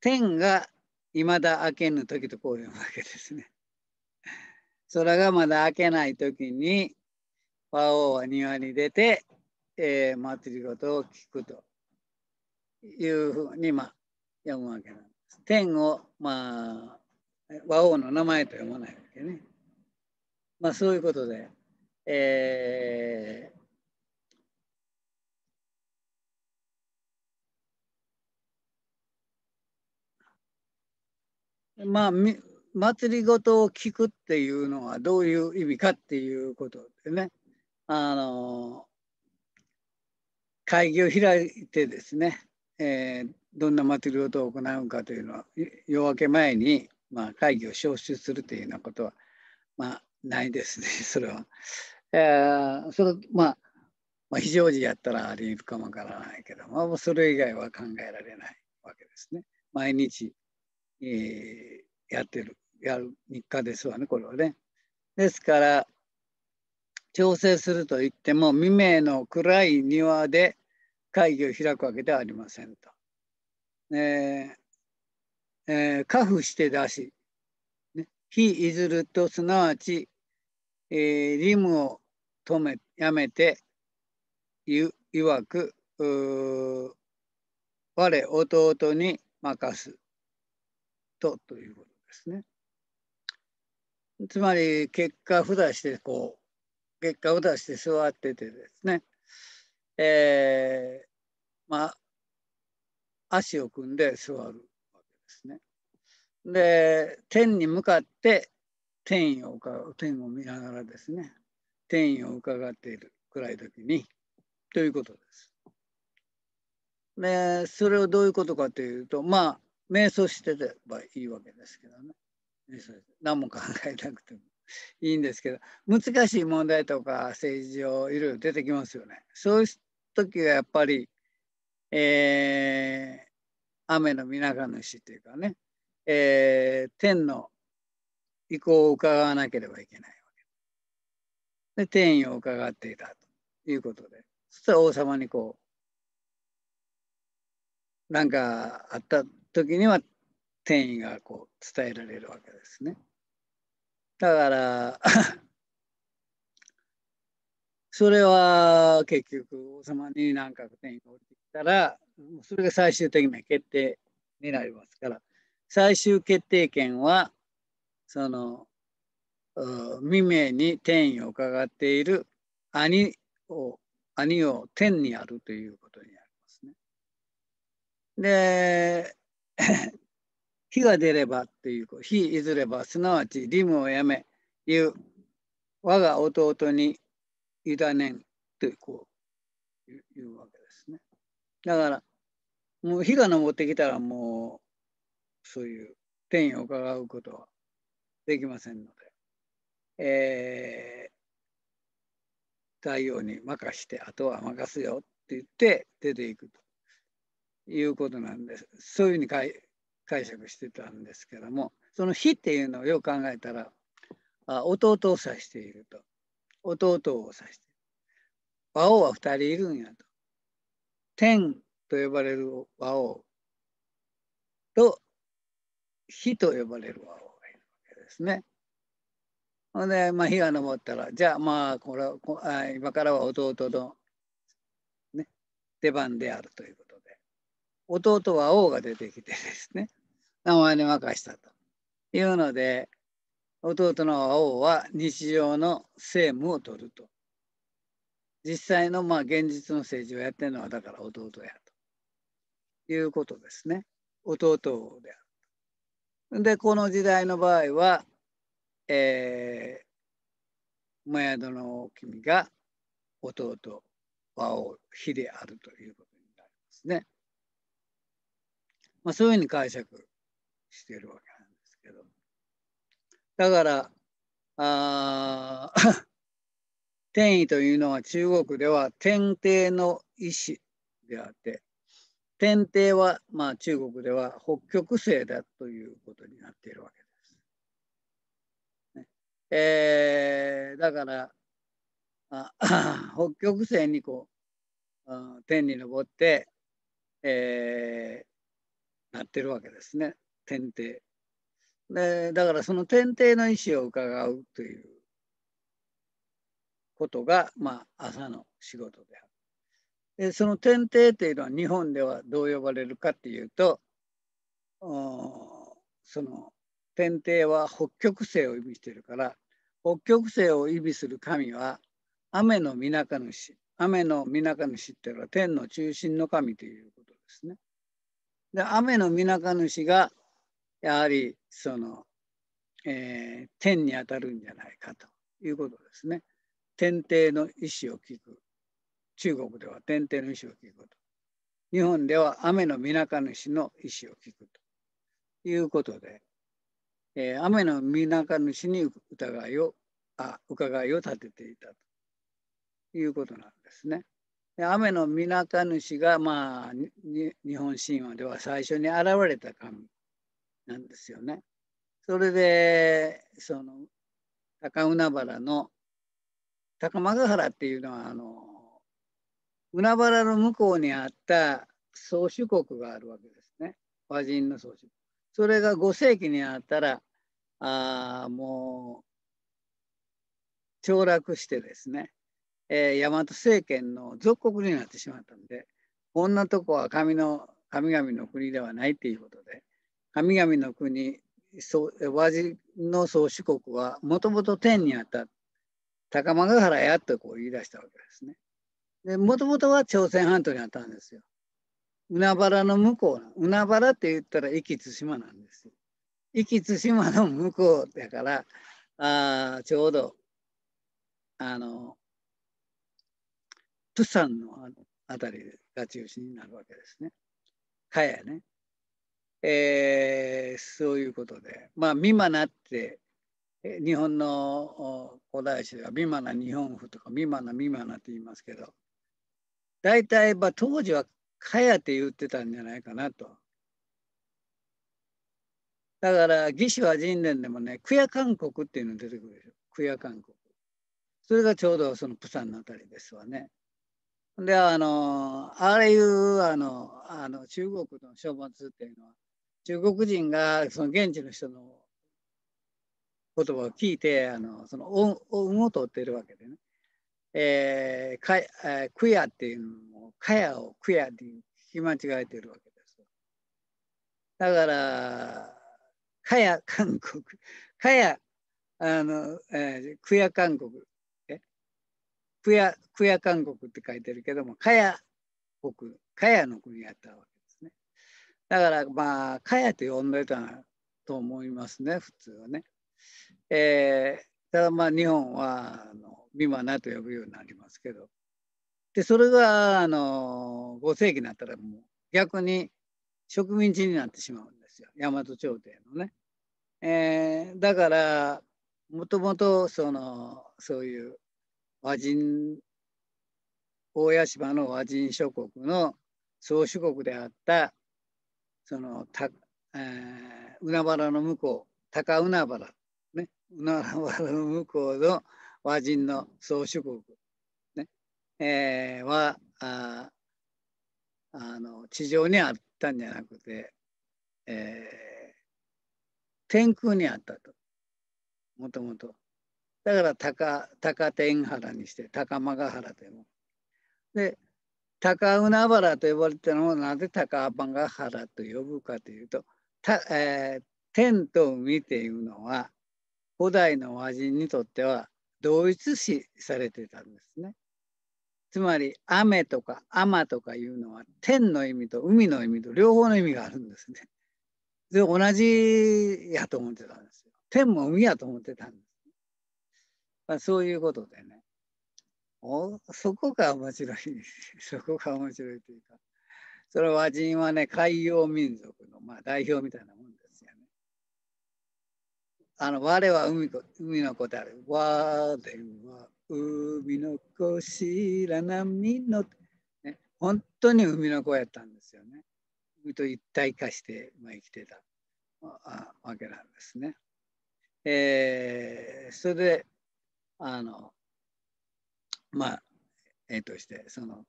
天が未だ明けぬ時とこういうわけですね。空がまだ明けない時に、パオは庭に出て、えー、祭り事を聞くというふうに、まあ、読むわけなんです。天を、まあ、和王の名前と読まないわけね。まあ、そういうことで、えー、まあ、祭りごとを聞くっていうのはどういう意味かっていうことでね、あの会議を開いてですね、えー、どんな祭りごとを行うかというのは夜明け前に、まあ、会議を招集するというようなことは、まあ、ないですね それは。えー、それまあまあ、非常時やったらあり得るかもわからないけど、まあ、それ以外は考えられないわけですね。毎日、えー、やってる、やる日課ですわね、これはね。ですから、調整するといっても、未明の暗い庭で会議を開くわけではありませんと。えーえー、家父して出し、ね、非いずるとすなわち、えー、リムを止め、やめて、いいわく、我弟に任すとということですね。つまり結果ふだしてこう結果を出して座っててですね、えー、まあ足を組んで座るわけですね。で天に向かって天を伺う天を見ながらですね天意を伺っているくらい時にということです。でそれをどういうことかというとまあ瞑想してればいいわけですけどね。何も考えなくてもいいんですけど、難しい問題とか政治上いろいろ出てきますよね。そういう時はやっぱり、えー、雨の皆主というかね、えー、天の意向を伺わなければいけないわけで天意を伺っていたということでそしたら王様にこうなんかあった時には転移がこう伝えられるわけですね。だから それは結局王様に何か転移が降りてきたらそれが最終的な決定になりますから最終決定権はその未明に転移を伺っている兄を兄を天にあるということになりますね。で 火が出ればっていう火いずればすなわちリムをやめ言う我が弟に委ねんとこう言うわけですね。だからもう火が昇ってきたらもうそういう天意を伺うことはできませんので、えー、太陽に任してあとは任すよって言って出ていくと。いうことなんですそういうふうに解釈してたんですけどもその「火」っていうのをよく考えたらあ弟を指していると弟を指している和王は2人いるんやと天と呼ばれる和王と火と呼ばれる和王がいるわけですね。ほんで、まあ、火が昇ったらじゃあまあこれは今からは弟の、ね、出番であるということ。弟は王が出てきてですね 名前に任したというので弟の王は日常の政務を取ると実際のまあ現実の政治をやってるのはだから弟やということですね弟王であるでこの時代の場合はえー、マヤドの君が弟和王妃であるということになりますね。まあ、そういうふうに解釈してるわけなんですけどだからあ 天意というのは中国では天帝の意志であって天帝は、まあ、中国では北極星だということになっているわけです。ね、えー、だからあ 北極星にこう天に登って、えやってるわけですね天帝でだからその天帝の意思を伺うということが、まあ、朝の仕事であるでその天帝というのは日本ではどう呼ばれるかっていうとその天帝は北極星を意味してるから北極星を意味する神は雨の港主雨の港主っていうのは天の中心の神ということですね。で雨の水か主がやはりその、えー、天に当たるんじゃないかということですね。天帝の意思を聞く。中国では天帝の意思を聞くと。日本では雨の水か主の意思を聞くということで、えー、雨の水か主に疑いをあ伺いを立てていたということなんですね。雨の港主が、まあ、日本神話では最初に現れた神なんですよね。それでその高海原の高間ヶ原っていうのはあの海原の向こうにあった宗主国があるわけですね和人の宗主国。それが5世紀にあったらあもう凋落してですねえー、大和政権の属国になってしまったんでこんなとこは神の神々の国ではないっていうことで神々の国和人の宗主国はもともと天にあった高間ヶ原やとこう言い出したわけですね。でもともとは朝鮮半島にあったんですよ。海原の向こう海原って言ったら壱岐対馬なんです壱岐対馬の向こうだからあちょうどあのプサンのあたりが中心になるわけですね。かやね。えー、そういうことで、まあ、ミマナって日本の古代史ではミマナ日本譜とかミマナミマナって言いますけど大体まあ当時はかやって言ってたんじゃないかなと。だから魏志倭人伝でもねクヤ韓国っていうの出てくるでしょクヤ韓国。それがちょうどそのプサンのあたりですわね。であのああいうあのあの中国の書物っていうのは中国人がその現地の人の言葉を聞いてあのその音音を取ってるわけでね、えーかえー、クヤっていうのもカヤをクヤって聞き間違えてるわけですだからカヤ韓国カヤあの、えー、クヤ韓国クヤ、クヤ韓国って書いてるけども、カヤ国、カヤの国やったわけですね。だから、まあ、カヤと呼んでたと思いますね、普通はね。えー、ただまあ、日本は、あの、ビマナと呼ぶようになりますけど。で、それが、あの、5世紀になったらもう、逆に植民地になってしまうんですよ、大和朝廷のね。えー、だから、もともと、その、そういう、和人大屋島の和人諸国の宗主国であったそのた、えー、海原の向こう高海原ね海原の向こうの和人の宗主国、ねえー、はああの地上にあったんじゃなくて、えー、天空にあったともともとだから高高天原にして高間ヶ原でも。で高海原と呼ばれてるのをなぜ高間ヶ原と呼ぶかというと、たえー、天と海っていうのは古代の和人にとっては同一視されてたんですね。つまり雨とか雨とかいうのは天の意味と海の意味と両方の意味があるんですね。で同じやと思ってたんですよ。天も海やと思ってたんです。まあ、そういうことでねおそこが面白いそこが面白いというかそれは和人はね海洋民族の、まあ、代表みたいなもんですよね。あの我は海海の子である。我では海の子な波の、ね、本当に海の子やったんですよね。海と一体化して、まあ、生きてた、まあ、わけなんですね。えー、それであのまあ絵としてその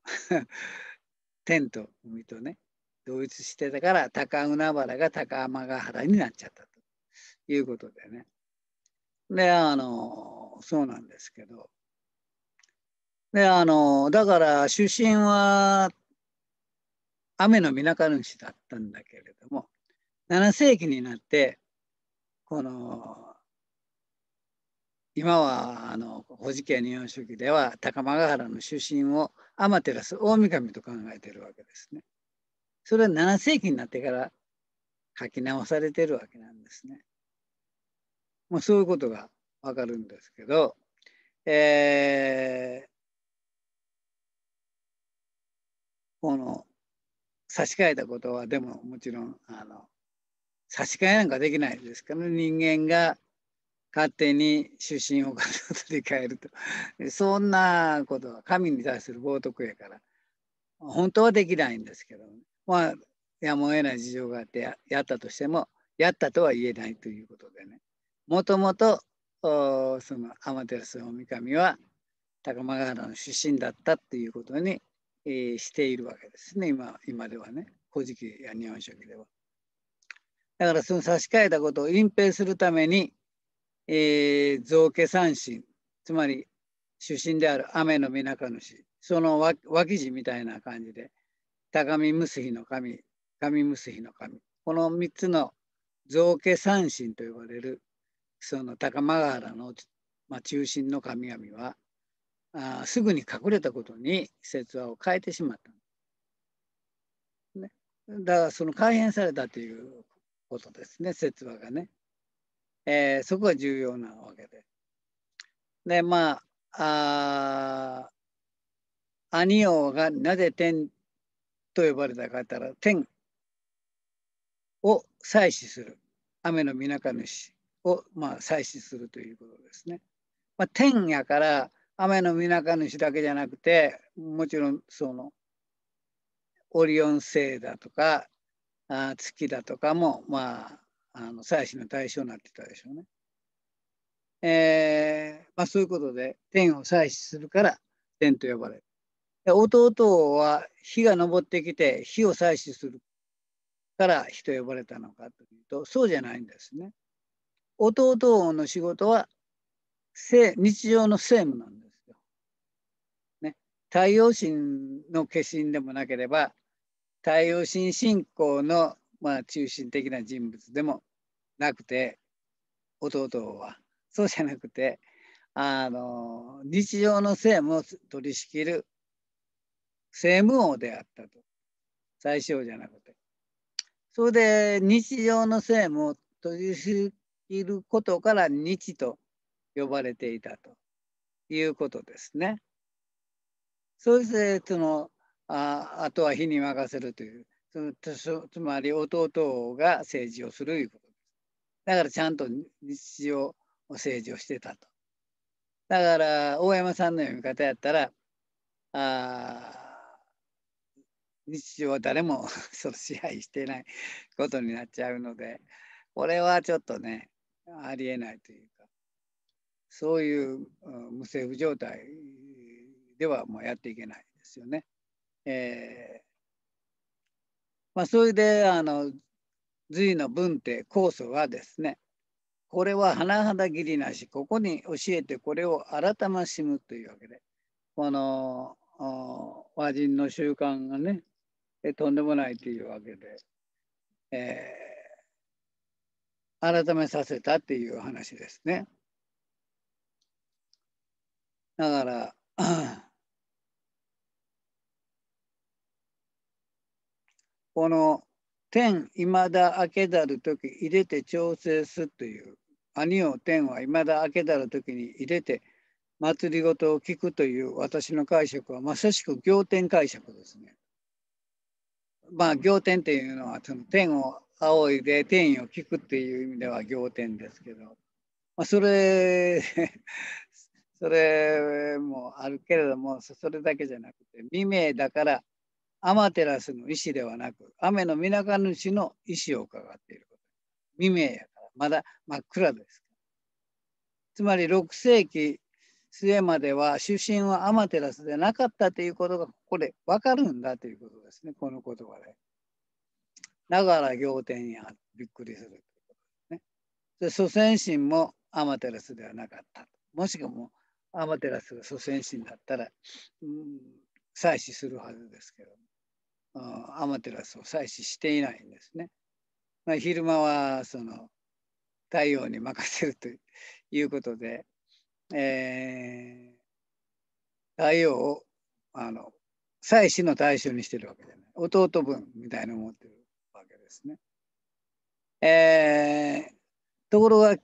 天と海とね同一してたから高海原が高天原になっちゃったということでね。であのそうなんですけど。であのだから出身は雨の皆主だったんだけれども7世紀になってこの今はあの保持家日本書紀では高間ヶ原の出身を天照大神と考えてるわけですね。それは7世紀になってから書き直されてるわけなんですね。まあ、そういうことがわかるんですけど、えー、この差し替えたことはでももちろんあの差し替えなんかできないですから、ね、人間が勝手に出身を取り替えると そんなことは神に対する冒涜やから本当はできないんですけど、まあやむを得ない事情があってやったとしてもやったとは言えないということでねもともとその天照大神は高間原の出身だったっていうことに、えー、しているわけですね今今ではね「古事記」や「日本書紀」では。だからその差し替えたことを隠蔽するためにえー、造家三神つまり出身である雨の皆神主その脇地みたいな感じで高見結びの神神結びの神この3つの造家三神と呼ばれるその高間原の、まあ、中心の神々はあすぐに隠れたことに説話を変えてしまった。ね、だからその改変されたということですね説話がね。えー、そこが重要なわけで。で、まあ、あ兄王がなぜ天と呼ばれたかったら、天を祭祀する。雨の港主を、まあ、祭祀するということですね。まあ、天やから、雨の港主だけじゃなくて、もちろんその、オリオン星だとか、あ月だとかも、まあ、あの祭祀の対象になってたでしょうね。えーまあ、そういうことで天を祭祀するから天と呼ばれる。で弟は火が昇ってきて火を祭祀するから火と呼ばれたのかというとそうじゃないんですね。弟王の仕事は日常の政務なんですよ。ね、太陽神の化身でもなければ太陽神信仰のまあ、中心的な人物でもなくて弟はそうじゃなくてあの日常の政務を取り仕切る政務王であったと宰相じゃなくてそれで日常の政務を取り仕切ることから日と呼ばれていたということですね。そしてそのああとは日に任せるというつつまり弟が政治をするいうことです。だからちゃんと日常を政治をしてたと。だから大山さんの読み方やったらあ日常は誰も その支配してないことになっちゃうのでこれはちょっとねありえないというかそういう、うん、無政府状態ではもうやっていけないですよね。えーまあ、それであの隋の文帝酵素はですねこれは甚だ義理なしここに教えてこれを改ましむというわけでこの和人の習慣がねとんでもないというわけで、えー、改めさせたっていう話ですね。だからこの天まだ明けだる時入れて調整すという兄を天はいまだ明けだる時に入れて祭りごとを聞くという私の解釈はまさしく仰天解釈ですね。まあ仰天っていうのはその天を仰いで天意を聞くっていう意味では仰天ですけど、まあ、それ それもあるけれどもそれだけじゃなくて未明だからアマテラスの意思ではなく、雨の水中主の意思を伺っていること。未明やから、まだ真っ暗です。つまり6世紀末までは出身はアマテラスでなかったということがここで分かるんだということですね、この言葉で。ながら仰天やびっくりするということですね。で祖先神もアマテラスではなかった。もしくはもアマテラスが祖先神だったら、うん、祭祀するはずですけども。アマテラスを採取していないんですね。まあ、昼間はその太陽に任せるということで、えー、太陽をあの祭祀の対象にしてるわけじゃない弟分みたいに思ってるわけですね。えー、ところが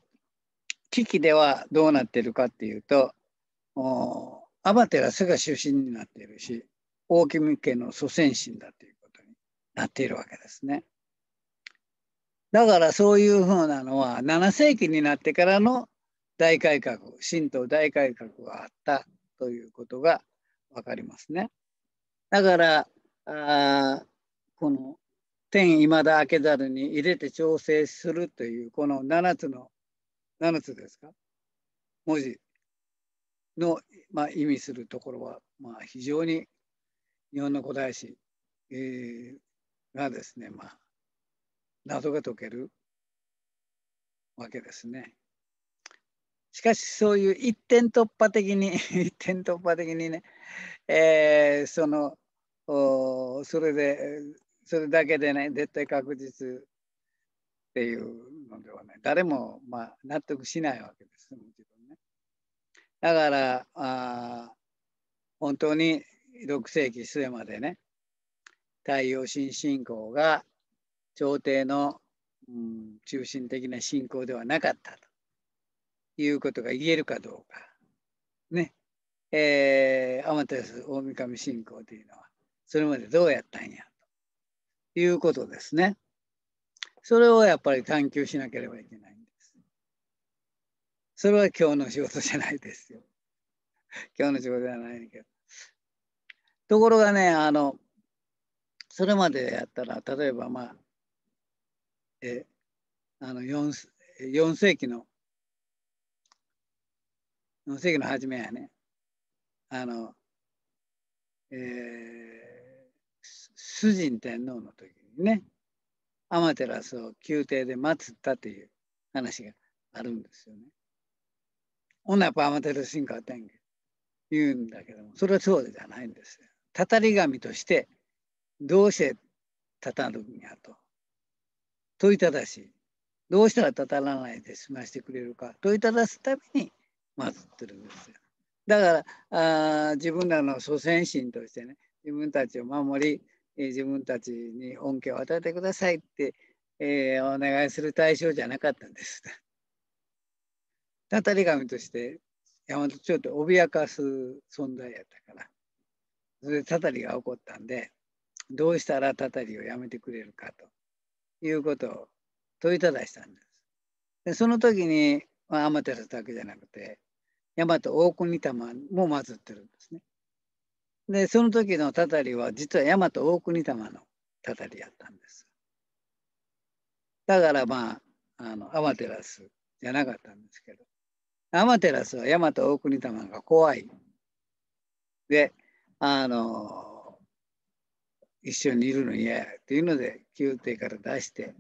危機ではどうなってるかっていうとアマテラスが出身になっているし大君家の祖先神だということになっているわけですね。だからそういうふうなのは7世紀になってからの大改革神道大改革があったということが分かりますね。だからあこの天いまだ開けざるに入れて調整するというこの7つの7つですか文字の、まあ、意味するところは、まあ、非常に日本の古代史、えー、がですね、まあ、謎が解けるわけですね。しかしそういう一点突破的に 一点突破的にね、えー、そのおそれでそれだけでね絶対確実っていうのではね誰もまあ納得しないわけですもちろんね。だからあ本当に6世紀末までね太陽神信仰が朝廷の、うん、中心的な信仰ではなかったということが言えるかどうかねえー、アマテス大神信仰というのはそれまでどうやったんやということですねそれをやっぱり探求しなければいけないんですそれは今日の仕事じゃないですよ今日の仕事じゃないけどところがねあのそれまでやったら例えばまあえあの 4, 4世紀の4世紀の初めやねあの、えー、崇神天皇の時にね天照を宮廷で祀ったという話があるんですよね。ほんならやっぱ天照神官天言うんだけどもそれはそうじゃないんですよ。たたり神としてどうしてたたるんやと問いただしどうしたらたたらないで済ましてくれるか問いただすためにまずってるんですよ。だからあ自分らの祖先心としてね自分たちを守り自分たちに恩恵を与えてくださいって、えー、お願いする対象じゃなかったんです。たたり神として山和町廷を脅かす存在やったからそれでたたりが起こったんで、どうしたらたたりをやめてくれるかということを問いただしたんです。でその時に、まあ、天照だけじゃなくて、大和大国玉も祀ってるんですね。で、その時のたたりは、実は大和大国玉のたたりやったんです。だからまあ、あの、アマテラスじゃなかったんですけど、アマテラスは大和大国玉が怖い。で、あの一緒にいるの嫌やっていうので宮廷から出して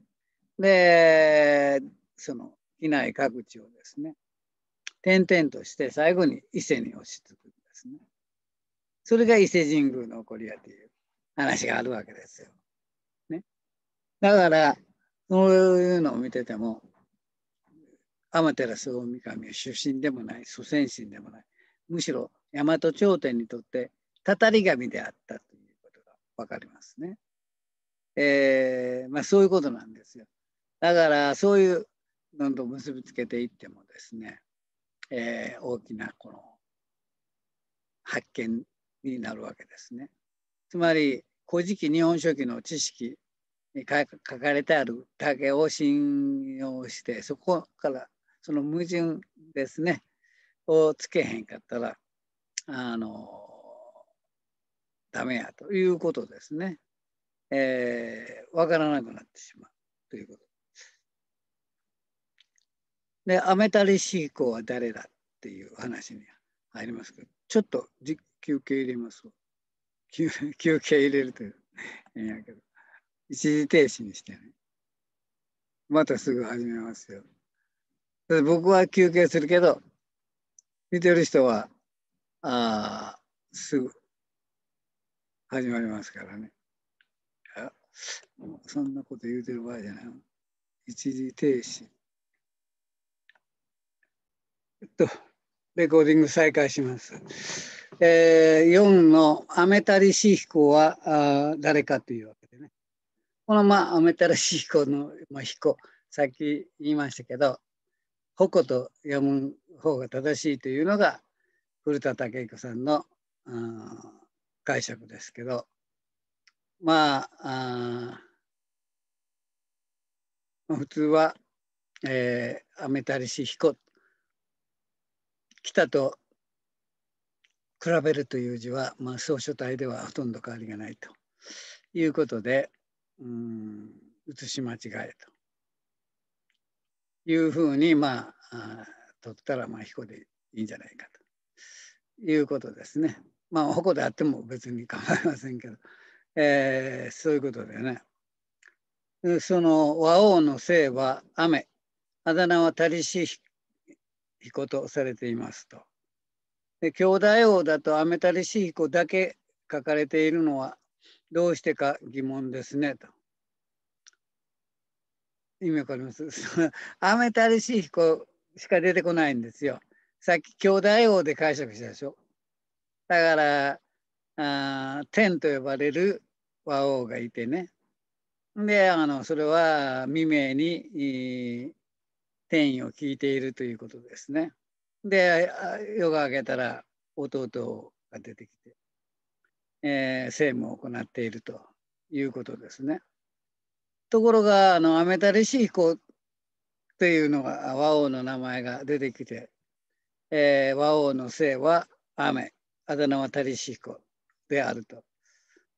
でその機内各地をですね転々として最後に伊勢に落ち着くんですね。それが伊勢神宮の起こりやという話があるわけですよ。ね、だからそういうのを見てても天照大神は出身でもない祖先神でもないむしろ大和朝廷にとってたたり神であったということが分かりますね。えー、まあ、そういうことなんですよ。だからそういうのと結びつけていってもですね、えー、大きなこの発見になるわけですね。つまり「古事記日本書紀」の知識に書かれてあるだけを信用してそこからその矛盾ですねをつけへんかったらあのダメやということですね。えー、分からなくなってしまうということ。で、アメタリシーコは誰だっていう話に入りますけど、ちょっと休憩入れます休 休憩入れるという。やけど、一時停止にしてね。またすぐ始めますよ。僕は休憩するけど、見てる人は、ああ、すぐ始まりますからね。そんなこと言うてる場合じゃない。一時停止。えっと、レコーディング再開します。えー、4の「アメタリシヒコは」は誰かというわけでね。この、まあ、アメタリシヒコの、まあ、ヒコ、さっき言いましたけど、ホコと読む方が正しいというのが古田武彦さんの、うん解釈ですけどまあ普通は、えー、アメタリシヒ彦北と比べるという字は、まあ、総書体ではほとんど変わりがないということでうん写し間違えというふうにまあ取ったらまあコでいいんじゃないかということですね。まあ矛であっても別に構いませんけど、えー、そういうことでね。その和王の姓は雨、あだ名は足りし彦とされていますと。で兄弟王だと雨足りし彦だけ書かれているのはどうしてか疑問ですねと。意味わかります 雨足りし彦しか出てこないんですよ。さっき兄弟王で解釈したでしょ。だからあ天と呼ばれる和王がいてねであのそれは未明に天意を聞いているということですね。で夜が明けたら弟が出てきて、えー、政務を行っているということですね。ところがあのアメタレシヒコというのが和王の名前が出てきて、えー、和王の姓は雨あだ名はタリシコであると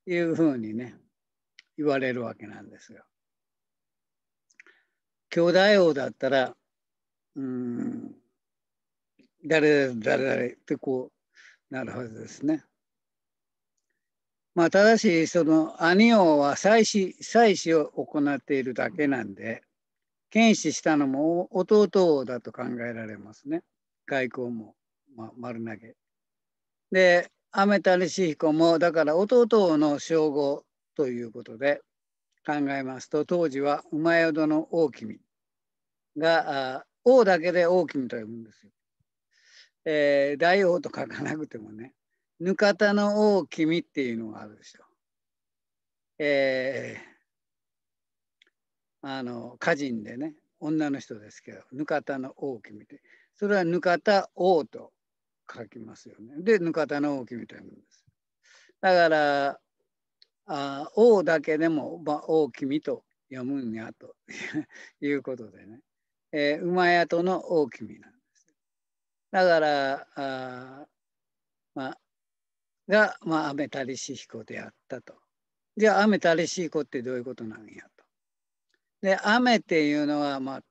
いうふうにね言われるわけなんですよ。兄弟王だったらうん誰々誰ってこうなるはずですね。まあ、ただしその兄王は祭祀祭祀を行っているだけなんで剣視したのも弟王だと考えられますね外交も、まあ、丸投げ。で雨田利彦もだから弟の称号ということで考えますと当時は馬宿の大君が王だけで大君と呼ぶんですよ。えー、大王と書かなくてもねぬかたの大君っていうのがあるでしょ。えー、あの歌人でね女の人ですけどぬかたの大君ってそれはぬかた王と書きますよね。で、ぬかたの大きみたいなもです。だから、あ王だけでも、まあ、大きみと読むんやということでね、えー、馬宿の大きみなんです。だから、あまあ、が、まあ、雨メりしシヒであったと。じゃあ、雨たりしシヒってどういうことなんやと。で、雨っていうのは、まあ、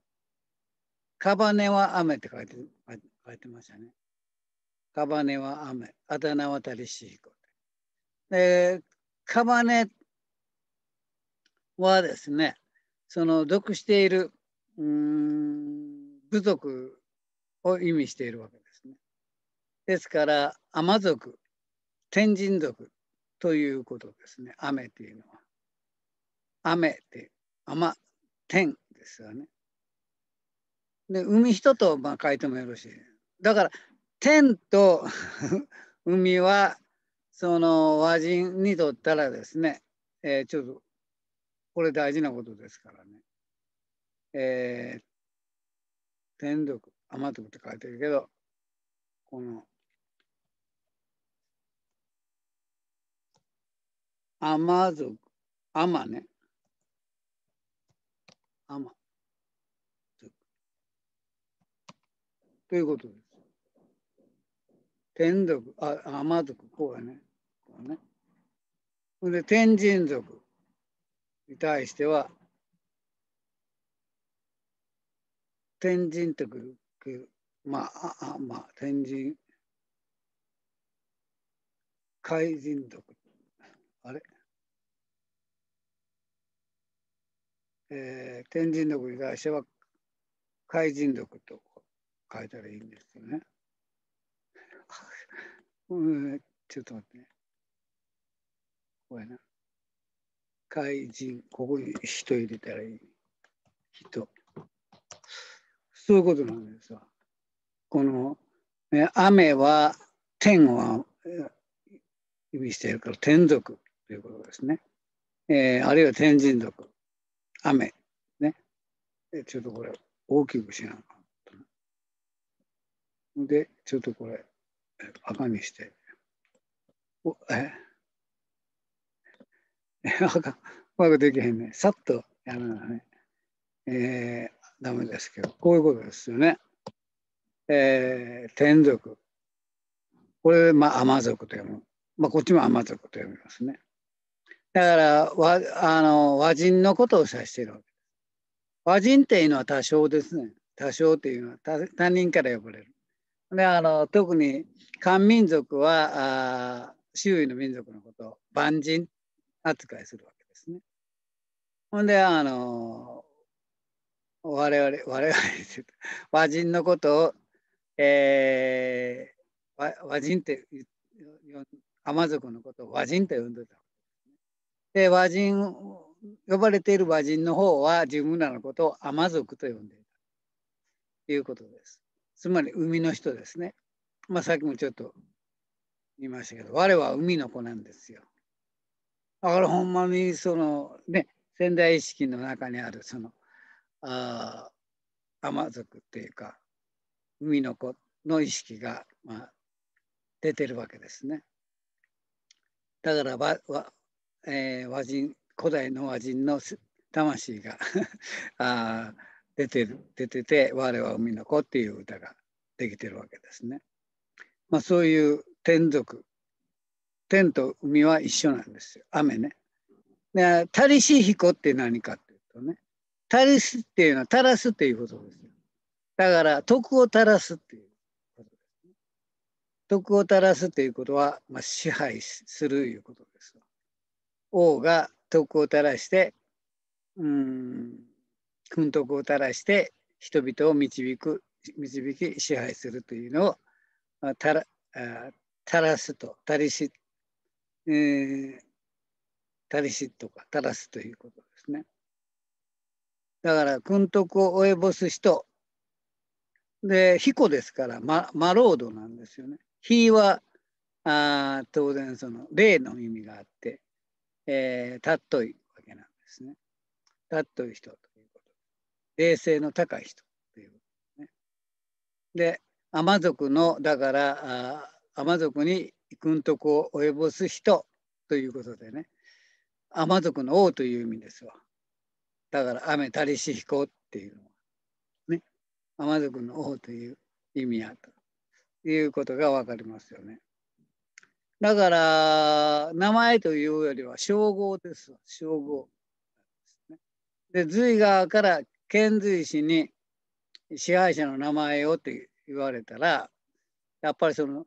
カバネは雨って書いて書いてましたね。カバネは雨、あだ名はタリシヒコ。で、カバネはですね、その属しているうん部族を意味しているわけですね。ですから、アマ族、天神族ということですね、雨というのは。雨って、雨、天ですよね。で、海人とまあ書いてもよろしい。だから、天と 海はその和人にとったらですね、えー、ちょっとこれ大事なことですからね、えー、天毒天徳って書いてるけどこの天族天ね族ということです。天族、あ、天族、こうやね。こうね。ほんで、天神族に対しては、天神とくる、くるまあ、あまあ、天神、海神族。あれえー、天神族に対しては、海神族と書いたらいいんですよね。うん、ちょっと待ってね。こやな。怪人、ここに人入れたらいい。人。そういうことなんですわ。この、ね、雨は天を意味しているから天族ということですね。えー、あるいは天神族。雨。ね。ちょっとこれ大きくしなかったな。で、ちょっとこれ。赤にして、おえ 赤、うまくできへんね。さっとやるないね。えー、ダメですけど、こういうことですよね。えー、天族。これ、まあ、甘族と読む。まあ、こっちも甘族と読みますね。だから、和あの和人のことを指しているわけです。和人っていうのは多少ですね。多少っていうのは他他人から呼ばれる。であの特に漢民族はあ周囲の民族のことを万人扱いするわけですね。ほんであの我々我々和人のことを、えー、和和人ってアマ族のことを和人と呼んでたでで和人呼ばれている和人の方は自分らのことをアマ族と呼んでいたということです。つまり海の人ですね。まあ、さっきもちょっと言いましたけど、我は海の子なんですよ。だからほんまにそのね、仙台意識の中にあるその、あ甘族っていうか、海の子の意識が、まあ、出てるわけですね。だから和和、えー、和人古代の和人の魂が あ出てる出てて「我は海の子」っていう歌ができてるわけですね。まあ、そういう天族天と海は一緒なんですよ雨ね。で「たりしひって何かっていうとね「タりし」っていうのは「垂らす」っていうことですよ。だから徳を垂らすっていうことですね。徳を垂らすっていうことは、まあ、支配するいうことです。王が徳を垂らしてうん訓徳を垂らして人々を導く導き支配するというのを垂ら垂らすと垂りし、えー、垂りしとか垂らすということですね。だから訓徳を及ぼす人で彦ですから、ま、マロードなんですよね。火はあ当然その霊の意味があって、えー、尊いわけなんですね。尊い人と冷静の高い人っていう、ね。でアマ族のだからアマ族に軍徳を及ぼす人ということでねアマ族の王という意味ですわ。だからアメタリシヒコっていうのはねアマ族の王という意味やということが分かりますよね。だから名前というよりは称号ですわ称号。で隋側から遣隋使に支配者の名前をって言われたらやっぱりその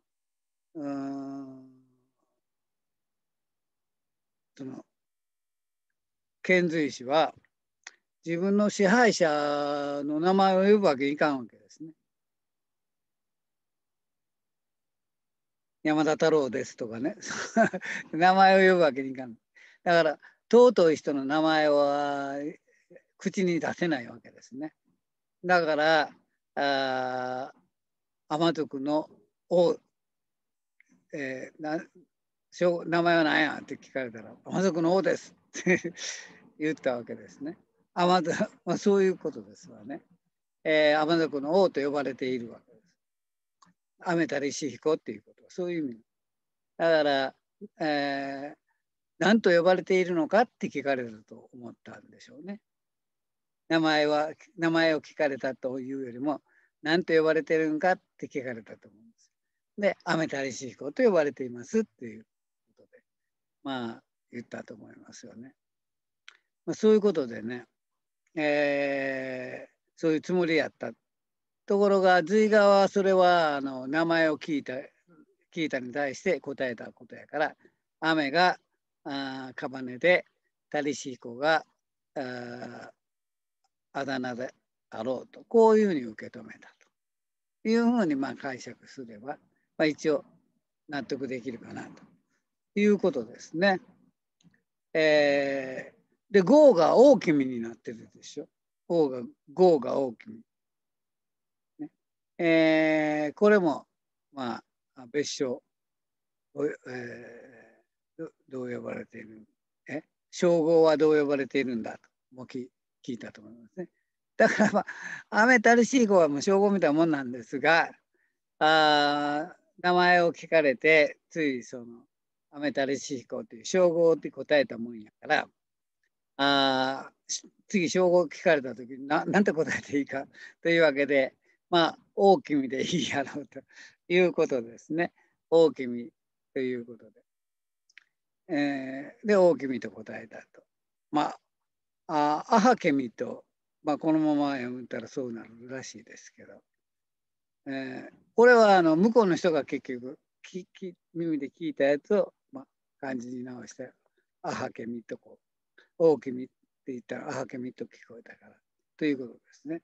うんその遣隋使は自分の支配者の名前を呼ぶわけにいかんわけですね。山田太郎ですとかね 名前を呼ぶわけにいかん。だから尊い人の名前は口に出せないわけですね。だからあ天徳の王、えー、な名前は何やって聞かれたら「天族の王です」って 言ったわけですね。天まあ、そういうことですわね。えー、天の王と呼ばれているわけです。雨たりしひこっていうことはそういう意味。だから、えー、何と呼ばれているのかって聞かれると思ったんでしょうね。名前は名前を聞かれたというよりも何と呼ばれてるんかって聞かれたと思うんです。で「アメタリシーコと呼ばれていますっていうことでまあ言ったと思いますよね。まあ、そういうことでね、えー、そういうつもりやったところが随側はそれはあの名前を聞いた聞いたに対して答えたことやから雨があカバネでタリシーコがああだ名であろうとこういうふうに受け止めたというふうにまあ解釈すれば、まあ、一応納得できるかなということですね。えー、で「豪が大きみ」になってるでしょ。王が豪が大き。ねえー、これも、まあ、別称、えー、どう呼ばれているえ称号はどう呼ばれているんだと。聞いたと思いますね。だからまあアメタルシーコはもう称号みたいなもんなんですがあ名前を聞かれてついそのアタルシーコっという称号って答えたもんやからあ次称号聞かれた時にななんて答えていいかというわけでまあ大みでいいやろうということですね大みということで、えー、で大みと答えたとまああアハケミと、まあ、このまま読んたらそうなるらしいですけど、えー、これはあの向こうの人が結局きき耳で聞いたやつを、まあ、漢字に直したアハケミとこう大きみって言ったらアハケミと聞こえたからということですね。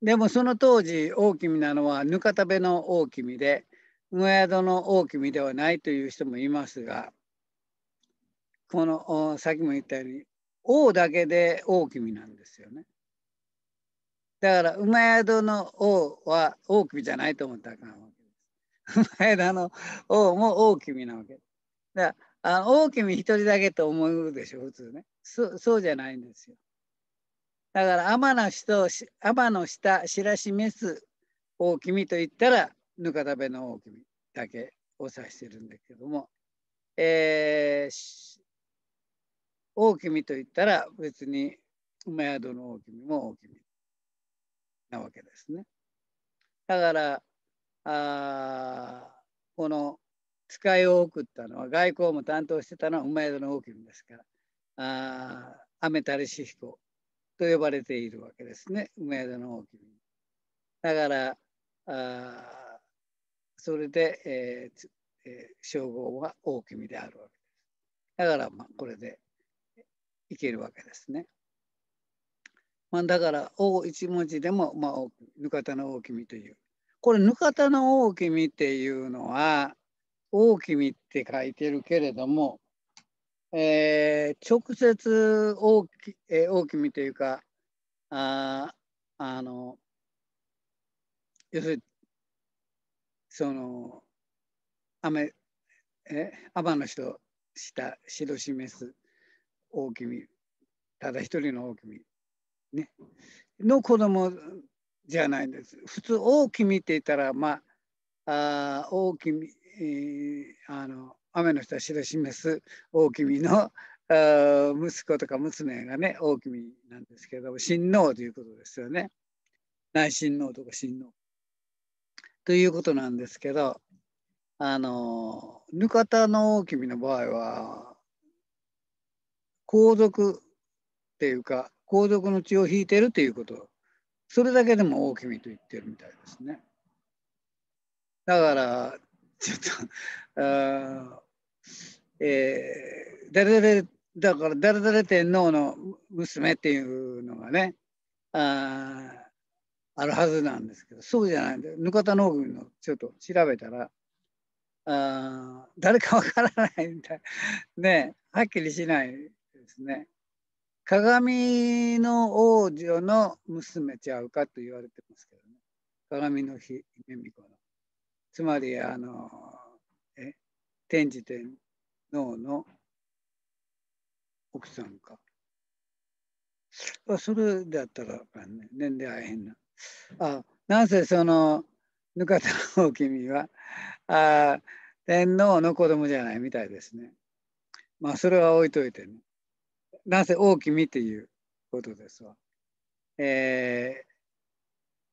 でもその当時大きみなのはぬかたべの大きみで上宿の大きみではないという人もいますがこのさっきも言ったように王だけで大君なんですよね。だから馬宿の王は大君じゃないと思ったらあかんわけです。馬宿の王も大君なわけだからあの大君一人だけと思うでしょ普通ねそ。そうじゃないんですよ。だから天の人天の下白しめす大君と言ったらぬかたべの大君だけを指してるんだけども、えー、大きみといったら別に梅宿の大きみも大みなわけですね。だからあこの使いを送ったのは外交も担当してたのは梅宿の大きみですからあタリシヒコと呼ばれているわけですね梅宿の大きみ。だからあそれで、えーえー、称号は大きみであるわけです。だからまあこれでいけるわけですね。まあ、だから「お」一文字でも「まあ、ぬかたの大み」という。これ「ぬかたの大み」っていうのは「大み」って書いてるけれども、えー、直接大き、えー、大み」というかああの要するにその雨え天の人した白しめす狼ただ一人の狼、ね、の子供じゃないんです。普通みって言ったらまああ狼、えー、あの雨の人は知らしめす狼のあ息子とか娘がね狼なんですけど親王ということですよね。内親王とか親王。ということなんですけどあのぬかたの大きみの場合は皇族っていうか皇族の血を引いてるということそれだけでも大きみと言ってるみたいですね。だからちょっとあえー、誰々だから誰々天皇の娘っていうのがねああるはずなんですけどそうじゃないんで額田農具のちょっと調べたらあ誰かわからないみたいねはっきりしないですね鏡の王女の娘ちゃうかと言われてますけどね鏡の姫美子のつまりあのえ天智天皇の奥さんかそれだったら年齢は変なあなんせそのぬかたの君はあ天皇の子供じゃないみたいですねまあそれは置いといてねなぜ大きみということですわ。え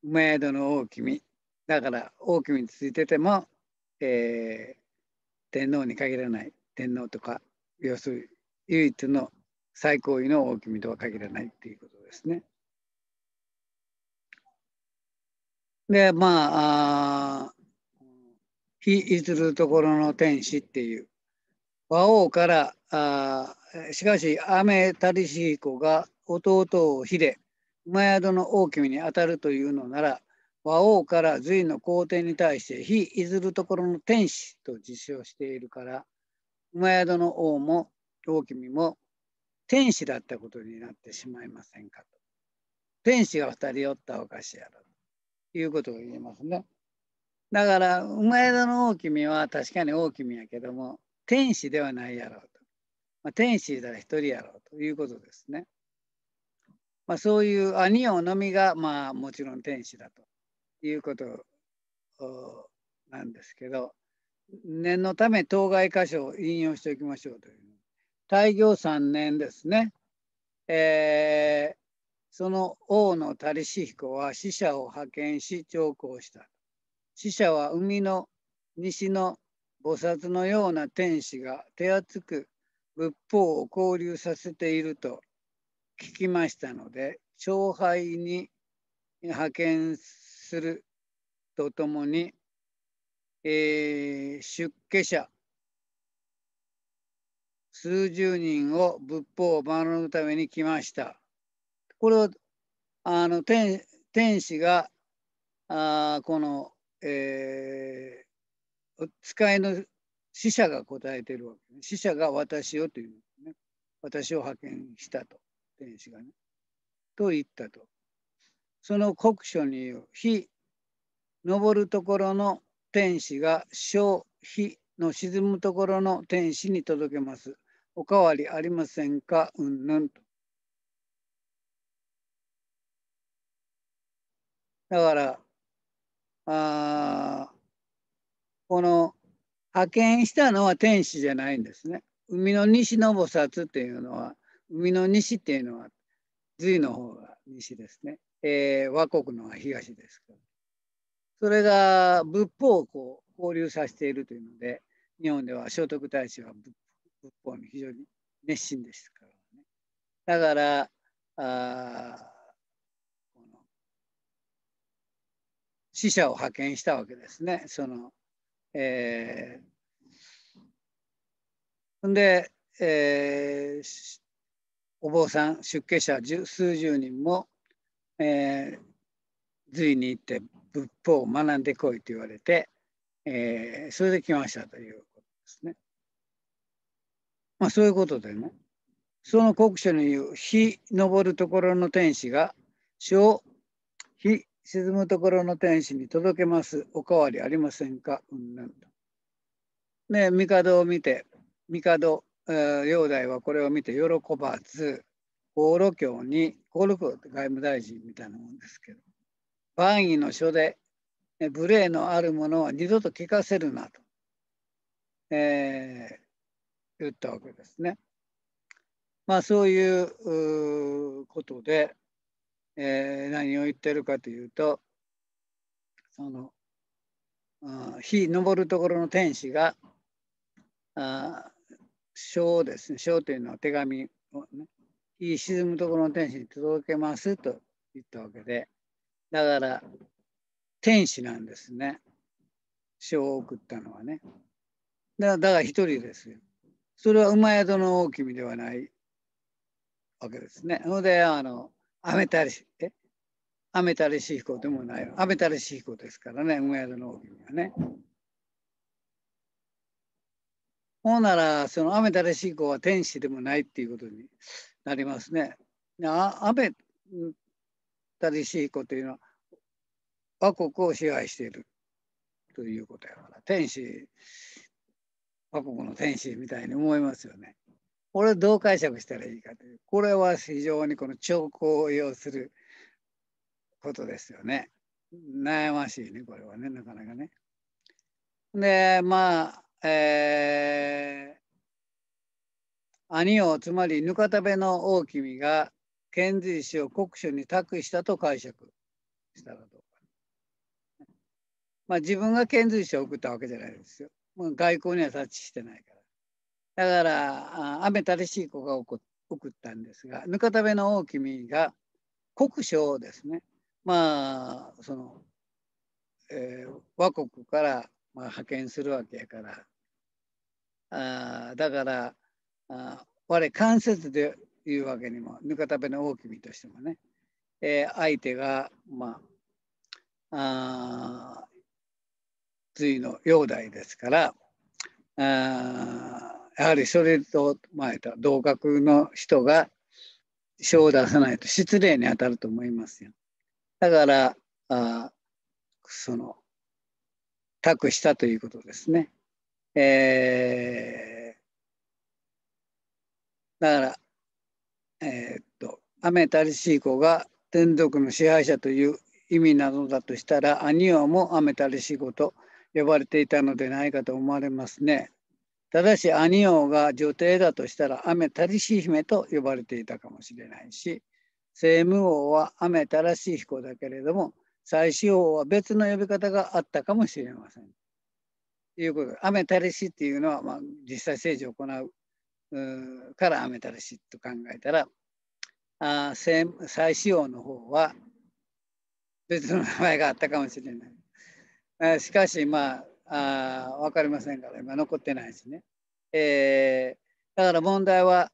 ー、イドの大きみ。だから大きみについてても、えー、天皇に限らない天皇とか要するに唯一の最高位の大きみとは限らないっていうことですね。でまあ「日いずるところの天使」っていう和王からあしかし雨たりしい子が弟をひで馬宿の大君に当たるというのなら和王から隋の皇帝に対して非いずるところの天使と自称しているから馬宿の王も大君も天使だったことになってしまいませんかと。天使が2人おったおかしやろということを言いますね。だから馬宿の大君は確かに大君やけども天使ではないやろうまあ、天使だら一人やろうということですね。まあ、そういう兄をのみが、まあ、もちろん天使だということなんですけど念のため当該箇所を引用しておきましょうという。大行三年ですね。えー、その王の足利彦は死者を派遣し長考した。死者は海の西の菩薩のような天使が手厚く仏法を交流させていると聞きましたので朝拝に派遣するとともに、えー、出家者数十人を仏法を学ぶために来ました。これはあの天天使があこの、えー、使いの死者が答えてるわけ、ね。死者が私をという、ね、私を派遣したと、天使がね。と言ったと。その国書に言う、火、登るところの天使が小火の沈むところの天使に届けます。おかわりありませんかうんぬんと。だから、あこの派遣したのは天使じゃないんですね。海の西の菩薩っていうのは、海の西っていうのは、隋の方が西ですね。えー、和国のは東ですけど。それが仏法をこう交流させているというので、日本では聖徳太子は仏法に非常に熱心でしたからね。だから、あこの死者を派遣したわけですね。そのえー、んで、えー、お坊さん出家者数十人も、えー、隋に行って仏法を学んでこいと言われて、えー、それで来ましたということですね。まあそういうことでねその国書に言う「日昇るところの天使が小日沈むところの天使に届けます。おかわりありませんかうんぬんと。ね、帝を見て、帝、えー、煬帝はこれを見て喜ばず、航路卿に、航路卿って外務大臣みたいなもんですけど、万位の書で、無礼のあるものは二度と聞かせるなと、えー、言ったわけですね。まあそういうことで、えー、何を言ってるかというとその火昇るところの天使があ章ですね章というのは手紙をね火沈むところの天使に届けますと言ったわけでだから天使なんですね章を送ったのはねだから一人ですよそれは馬宿の大君ではないわけですね。のであの雨たりし、え雨たりし彦でもない。雨たりし彦ですからね、梅宿の大君はね。ほんなら、その雨たりし彦は天使でもないっていうことになりますね。あ雨たりし彦というのは、和国を支配しているということやから、天使、和国の天使みたいに思いますよね。これどう解釈したらいいかというこれは非常にこの兆候を要することですよね。悩ましいねこれはねなかなかね。でまあえー、兄をつまりぬかたべの大君が遣隋使を国書に託したと解釈したらどうか。まあ自分が遣隋使を送ったわけじゃないですよ。外交には察知してないから。だから雨たれしい子が送ったんですがぬかたべの大君が国書をですねまあその、えー、和国から、まあ、派遣するわけやからあだからあ我関節でいうわけにもぬかたべの大君としてもね、えー、相手がまああ隋の煬帝ですからあやはりそれと、まあ、同格の人が賞を出さないと失礼に当たると思いますよ。だからあその託したということですね。えー、だから、えー、っと雨たりしい子が天族の支配者という意味なのだとしたら兄はも雨たりしい子と呼ばれていたのでないかと思われますね。ただし兄王が女帝だとしたら雨たりし姫と呼ばれていたかもしれないし政務王は雨たらし彦だけれども最始王は別の呼び方があったかもしれません。ということで雨たりしっていうのは、まあ、実際政治を行うから雨たりしと考えたらあ再使用の方は別の名前があったかもしれない。しかしまああ分かりませんから今残ってないしね、えー、だから問題は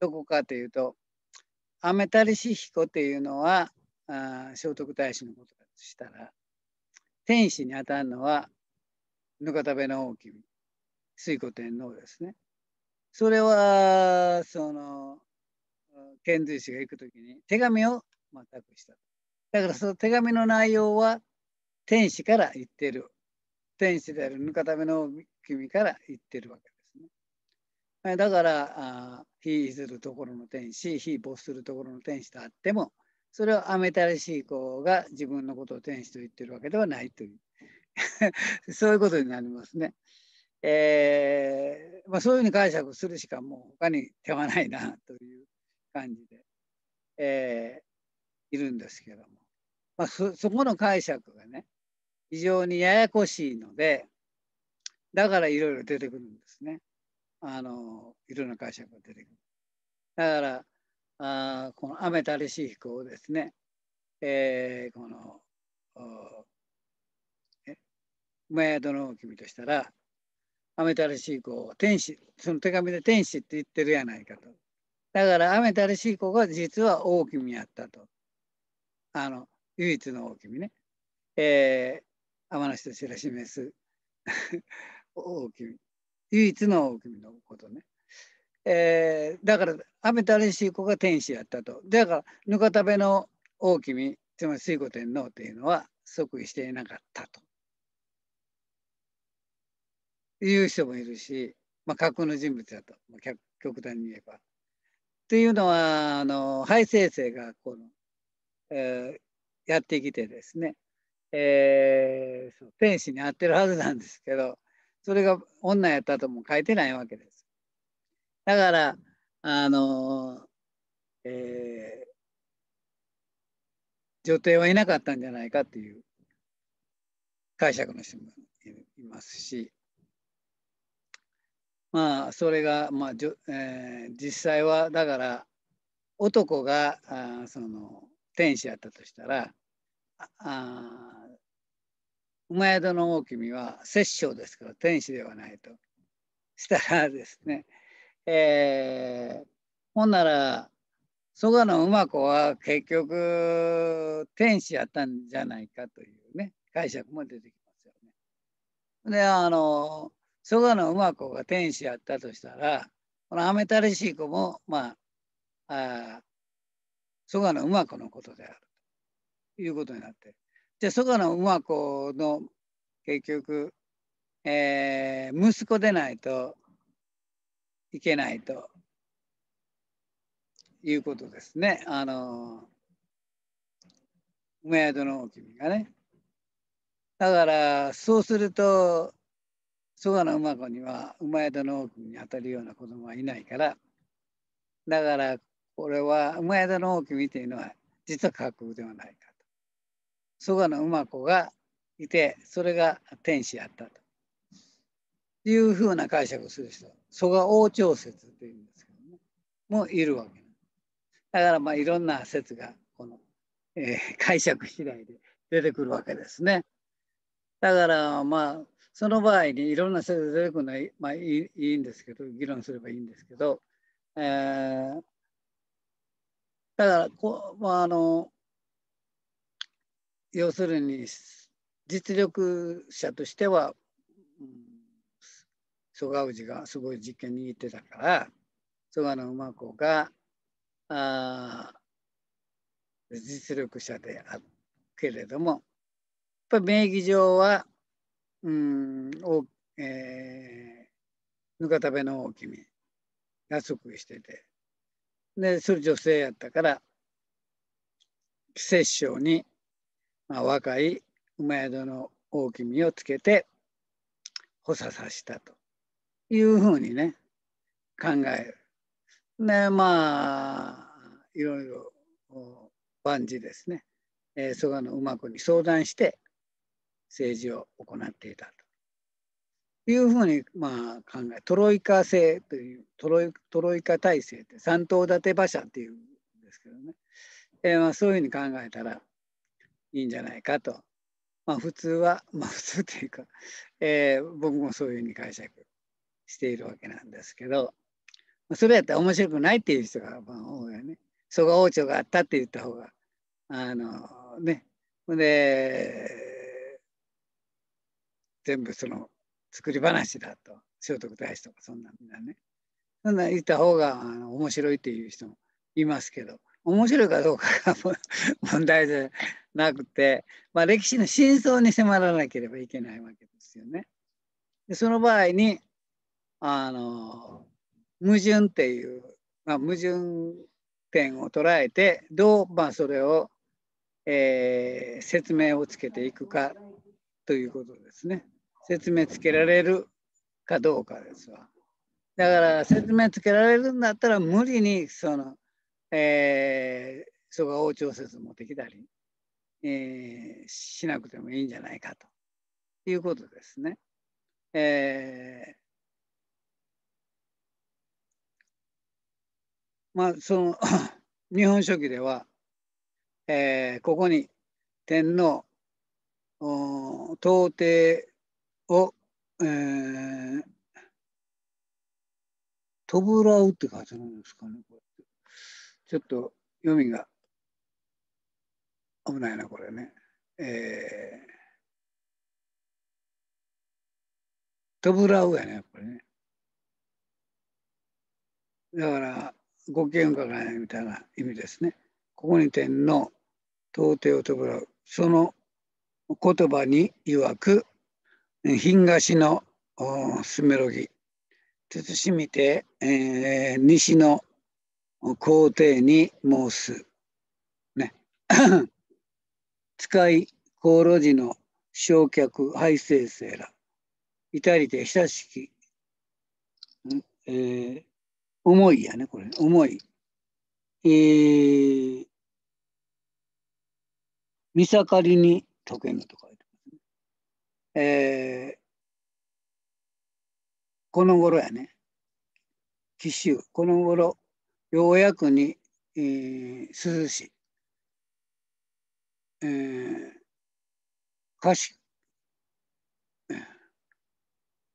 どこかというとアメタリシヒコっていうのはあ聖徳太子のことだとしたら天使に当たるのはぬかたべの大君水古天皇ですね。それはその遣隋使が行く時に手紙を全くした。だからその手紙の内容は天使から言ってる天使であるぬかための君から言ってるわけですね。だから、あ非いずるところの天使、非没するところの天使とあっても、それをアメタレシー子が自分のことを天使と言ってるわけではないという、そういうことになりますね。えーまあ、そういうふうに解釈するしかもう他に手はないなという感じで、えー、いるんですけども、まあそ、そこの解釈がね、非常にややこしいので、だからいろいろ出てくるんですね。あの、いろんな解釈が出てくる。だから、あこの雨たれしい飛行ですね、えー、この、イ宿の君としたら、雨たれしい子を天使、その手紙で天使って言ってるやないかと。だから雨たれしい子が実は大君やったと。あの、唯一の大君ね。えー、天の人知らしめす 大君唯一の大君のことね。えー、だから雨たれしい子が天使やったと。だからぬかたべの大君つまり水古天皇というのは即位していなかったと。いう人もいるし、まあ、架空の人物だと、まあ、極端に言えば。というのはあの敗政生がこの、えー、やってきてですねえー、天使に合ってるはずなんですけどそれが女やったとも書いてないわけです。だからあの、えー、女帝はいなかったんじゃないかっていう解釈の人もいますしまあそれが、まあじょえー、実際はだから男があその天使やったとしたらああ馬宿の大君は摂政ですから天使ではないと。したらですね、えー、ほんなら蘇我の馬子は結局天使やったんじゃないかというね解釈も出てきますよね。であの蘇我の馬子が天使やったとしたらこのアメタルシー子もまああ蘇我の馬子のことであるということになってでそこの馬子の結局、えー、息子でないといけないということですね。あの梅宿の君がね。だからそうすると蘇我の馬子には馬宿の君にあたるような子供はいないからだからこれは馬宿の君ていうのは実は架空ではない。蘇我の馬子がいてそれが天使やったというふうな解釈をする人蘇我王朝説というんですけどねもいるわけだからまあいろんな説がこの、えー、解釈次第で出てくるわけですねだからまあその場合にいろんな説が出てくるのは、まあ、いいんですけど議論すればいいんですけど、えー、だからこ、まあ、あの要するに実力者としては、蘇我氏がすごい実験握ってたから蘇我の馬子があ実力者であるけれどもやっぱり名義上は、うんおえー、ぬかたべの大君が即位しててでそれ女性やったから摂政にまあ、若い馬宿の大きみをつけて補佐させたというふうにね考える。でまあいろいろ万事ですね、えー、蘇我の馬子に相談して政治を行っていたというふうにまあ考えトロイカ制というトロイトロイカ体制って三頭立て馬車っていうんですけどね、えー、まあそういうふうに考えたらいいんじゃないかと。まあ普通は、まあ普通というか、えー、僕もそういうふうに解釈しているわけなんですけど、それやったら面白くないっていう人がまあ多いよね。そこ王朝があったって言った方が、あのね、ほんで、全部その作り話だと、聖徳太子とかそんなみんなね。そんな言った方があの面白いっていう人もいますけど、面白いかどうかが問題じゃなくて、まあ、歴史の真相に迫らなければいけないわけですよね。でその場合にあの矛盾っていう、まあ、矛盾点を捉えてどう、まあ、それを、えー、説明をつけていくかということですね。説明つけられるかどうかですわ。だから説明つけられるんだったら無理にそのえー、そこは応調節もできたり、えー、しなくてもいいんじゃないかということですね。えー、まあその 日本書紀では、えー、ここに天皇到底を、えー、とぶらうって書いてあるんですかねこれ。ちょっと読みが危ないな、これね。えー、トブラウやね、これね。だから、ご機嫌伺いみたいな意味ですね。ここに天皇、到底をとぶらう。その言葉に曰く、品菓子のスメロギ。慎みて、えー、西の皇帝に申す。ね、使い航路時の焼却廃生生ら至りて久しき、えー、思いやねこれ思い、えー、見盛りに溶けぬと書いてますね、えー、この頃やね紀州この頃ようやくに、えー、涼しえー、かし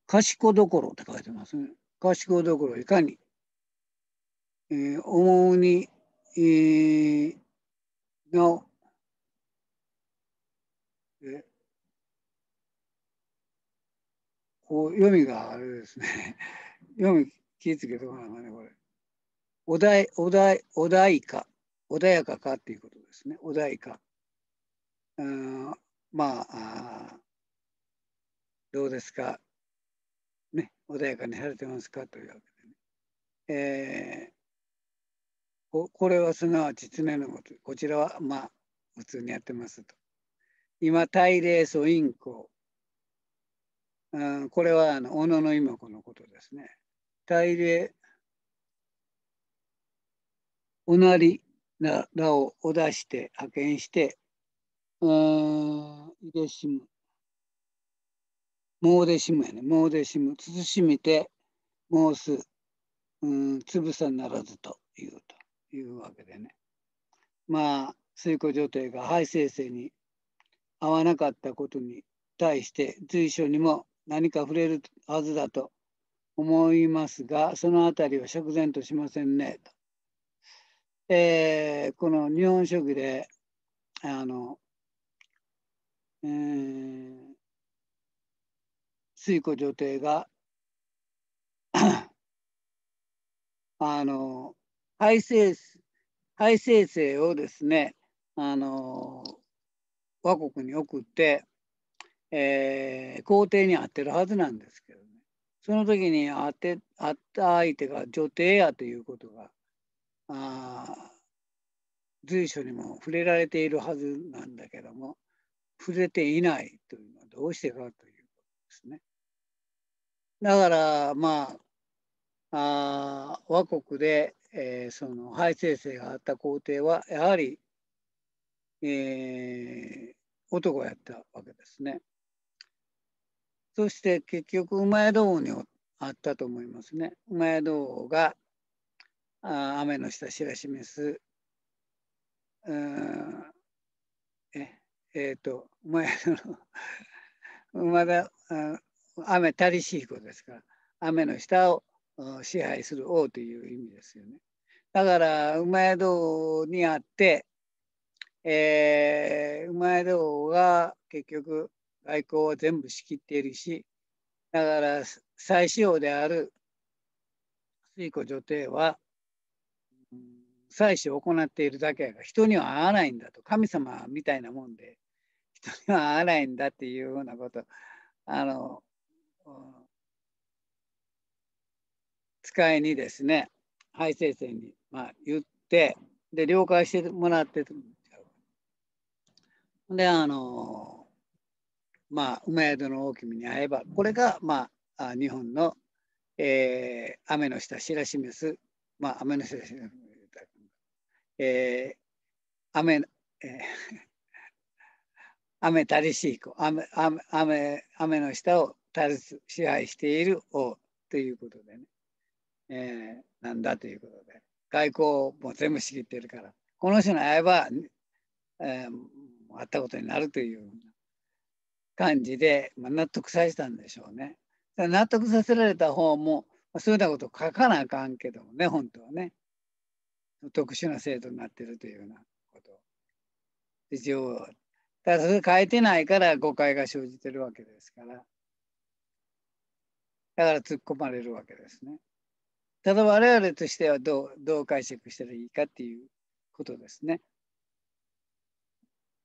賢どころって書いてますね賢どころいかに、えー、思うに、えー、のえこう読みがあれですね 読み気ぃつけとかなかねこれ。穏や穏か、穏やかかっていうことですね。穏やか。うんまああ、どうですか。ね、穏やかにされてますかというわけでね。えー、ここれはすなわち常のこと。こちらは、まあ、普通にやってますと。今、大礼素因行。うん、これはあの小野妹子のことですね。大礼、うなりらをお出して派遣して、うー、いでしむ。もうでしむやね。もうでしむ。慎みて、申す。うん、つぶさにならずというというわけでね。まあ、水庫女帝が敗生成に合わなかったことに対して随所にも何か触れるはずだと思いますが、そのあたりは釈然としませんねと。えー、この日本食であの、えー、水子女帝が あの廃生廃生生をですねあの和国に送って、えー、皇帝に会ってるはずなんですけどねその時に会って会った相手が女帝やということがあ随所にも触れられているはずなんだけども触れていないというのはどうしてかということですね。だからまああ和国で、えー、その敗戦性があった皇帝はやはり、えー、男やったわけですね。そして結局馬宿王にあったと思いますね。馬宿王があ雨の下知らしめす、うん、ええー、と、まあ、まだ雨足りしい子ですから、雨の下を支配する王という意味ですよね。だから、馬宿にあって、えー、馬宿が結局外交を全部仕切っているし、だから、最使用である水庫女帝は、祭祀を行っているだけやから人には会わないんだと神様みたいなもんで人には会わないんだっていうようなことあの使いにですね排生線に、まあ、言ってで了解してもらってであのまあ梅宿の大君に会えばこれがまあ日本の、えー、雨の下知らしめすまあ雨の下知らしめすえー、雨、えー、雨たりしい子雨雨雨雨の下をたりす支配している王ということでね、えー、なんだということで外交も全部仕切ってるからこの人に会えば、えー、会ったことになるというような感じで、まあ、納得させたんでしょうね。納得させられた方もそういうようなこと書かなあかんけどもね本当はね。特殊な制度になってるというようなこと一応ただそれ変えてないから誤解が生じてるわけですからだから突っ込まれるわけですねただ我々としてはどうどう解釈したらいいかっていうことですね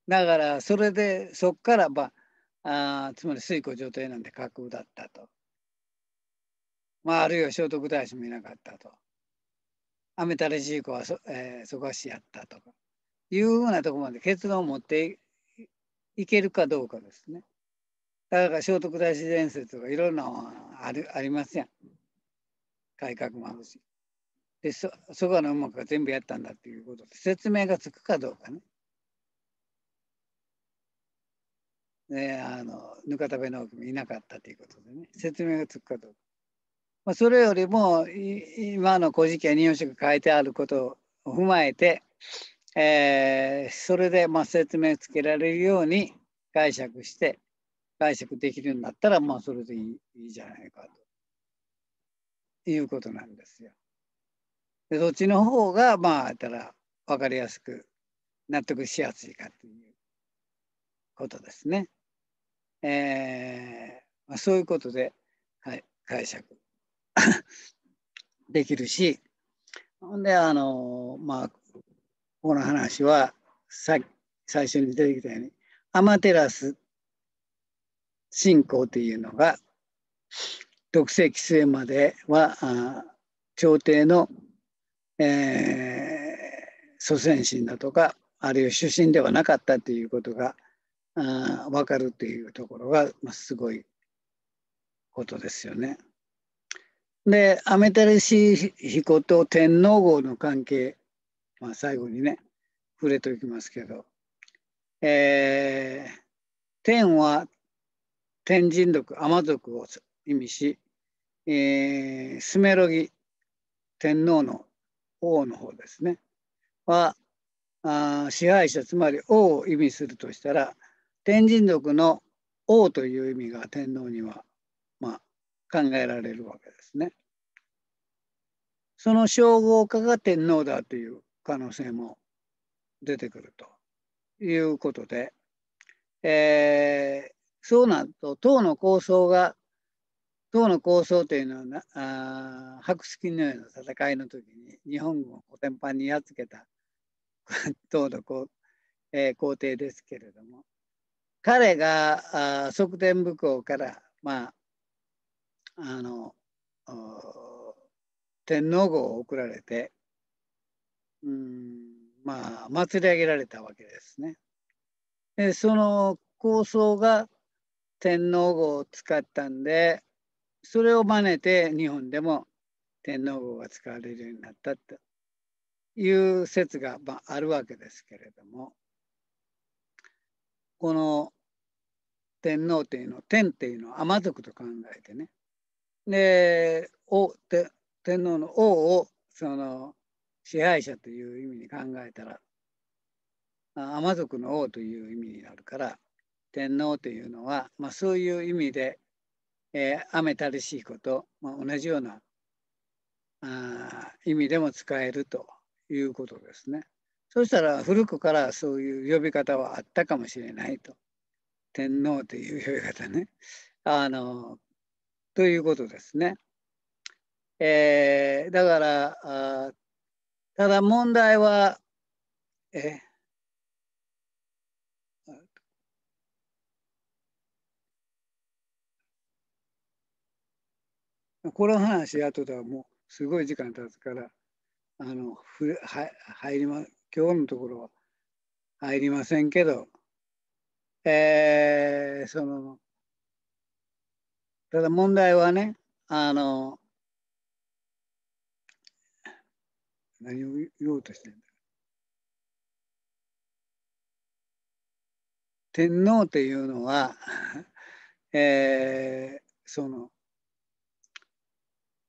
だからそれでそこからばあつまり水庫状態なんて架空だったとまああるいは聖徳太子もいなかったと雨垂れジーコはそ,、えー、そこしやったとかいうふうなとこまで結論を持っていけるかどうかですね。だから聖徳太子伝説とかいろんなあるありますやん。改革もあるし。でそそこのうまく全部やったんだっていうことで説明がつくかどうかね。ね、あのぬかたべの奥もいなかったということでね説明がつくかどうか。まあ、それよりも今の「古事記」や「日本書」が書いてあることを踏まえて、えー、それでまあ説明つけられるように解釈して解釈できるようになったらまあそれでいいいいじゃないかということなんですよ。でそっちの方がまあたら分かりやすく納得しやすいかということですね。えーまあ、そういうことで、はい、解釈 できるし、ほんで、あの、まあ、この話はさ最初に出てきたように、アマテラス信仰というのが、独世紀末までは、あ朝廷の、えー、祖先神だとか、あるいは主神ではなかったということが分かるというところが、まあ、すごいことですよね。で、タルシー彦と天皇号の関係、まあ、最後にね、触れておきますけど、えー、天は天神族、天族を意味し、えー、スメロギ、天皇の王の方ですね、はあ支配者、つまり王を意味するとしたら、天神族の王という意味が天皇には、まあ、考えられるわけです。ですね。その称号家が天皇だという可能性も出てくるということで、えー、そうなると党の構想が党の構想というのはあ白色のような戦いの時に日本軍を古典版にやっつけた 党の皇,、えー、皇帝ですけれども彼が側転武功からまああの天皇号を贈られて、うん、まあ祭り上げられたわけですね。でその構想が天皇号を使ったんでそれを真似て日本でも天皇号が使われるようになったという説が、まあ、あるわけですけれどもこの天皇というの天っていうのは雨族と考えてねで王て天皇の王をその支配者という意味に考えたら天族の王という意味になるから天皇というのは、まあ、そういう意味で、えー、雨たルしいこと、まあ、同じようなあ意味でも使えるということですね。そしたら古くからそういう呼び方はあったかもしれないと。天皇という呼び方ね。あのということですね。えー、だからあただ問題は、えこの話後ではもうすごい時間経つからあのふは入りま今日のところは入りませんけど、えー、そのただ問題はね、あの、何を言おうとしてるんだ天皇っていうのは、えー、その、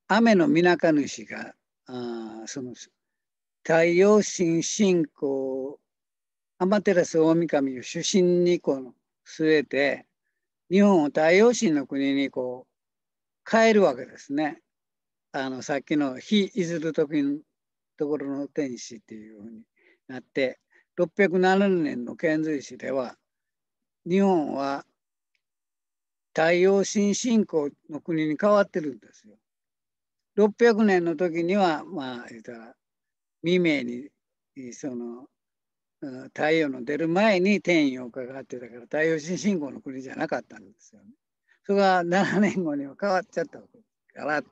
雨の皆か主が、あその、太陽神信仰、天照大神を主神にこの据えて、日本を太陽神の国にこう変えるわけですね。あのさっきの「非いる時のところの天使」っていうふうになって607年の遣隋使では日本は太陽神信仰の国に変わってるんですよ。600年の時にはまあ言ったら未明にその太陽の出る前に天陽をがってたから太陽新信号の国じゃなかったんですよね。それが7年後には変わっちゃったわけですから。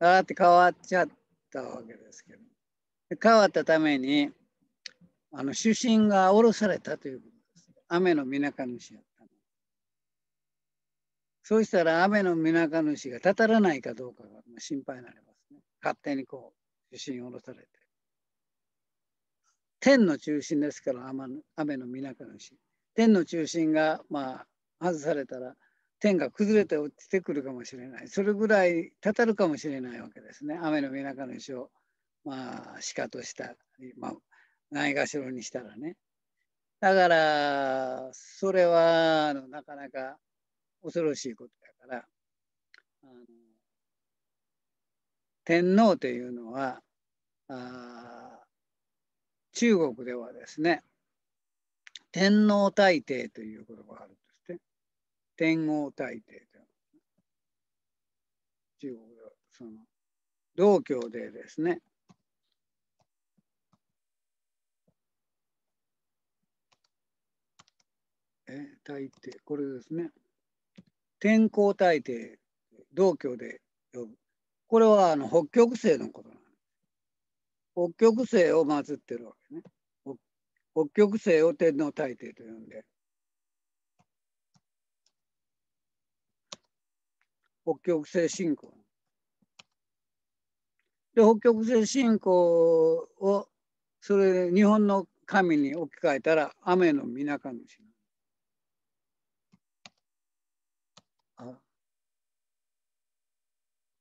ガラって変わっちゃったわけですけど。変わったためにあの主審が降ろされたということです。雨の港主やったの。そうしたら雨の港主がたたらないかどうかが心配になりますね。勝手にこう主審降ろされて。天の中心ですから雨の雨の皆か天の中心がまあ外されたら天が崩れて落ちてくるかもしれないそれぐらいたたるかもしれないわけですね雨の皆からしをまあ鹿としたりまあないがしろにしたらねだからそれはあのなかなか恐ろしいことだからあの天皇というのはあ中国ではですね天皇大帝という言葉があるんですね。天皇大帝という中国ではその道教でですねえ大帝これですね天皇大帝道教で呼ぶこれはあの北極星のことなん北極星を祀ってるわけね。北極星を天皇大帝と呼んで。北極星信仰。で、北極星信仰を、それで日本の神に置き換えたら、雨の皆神主。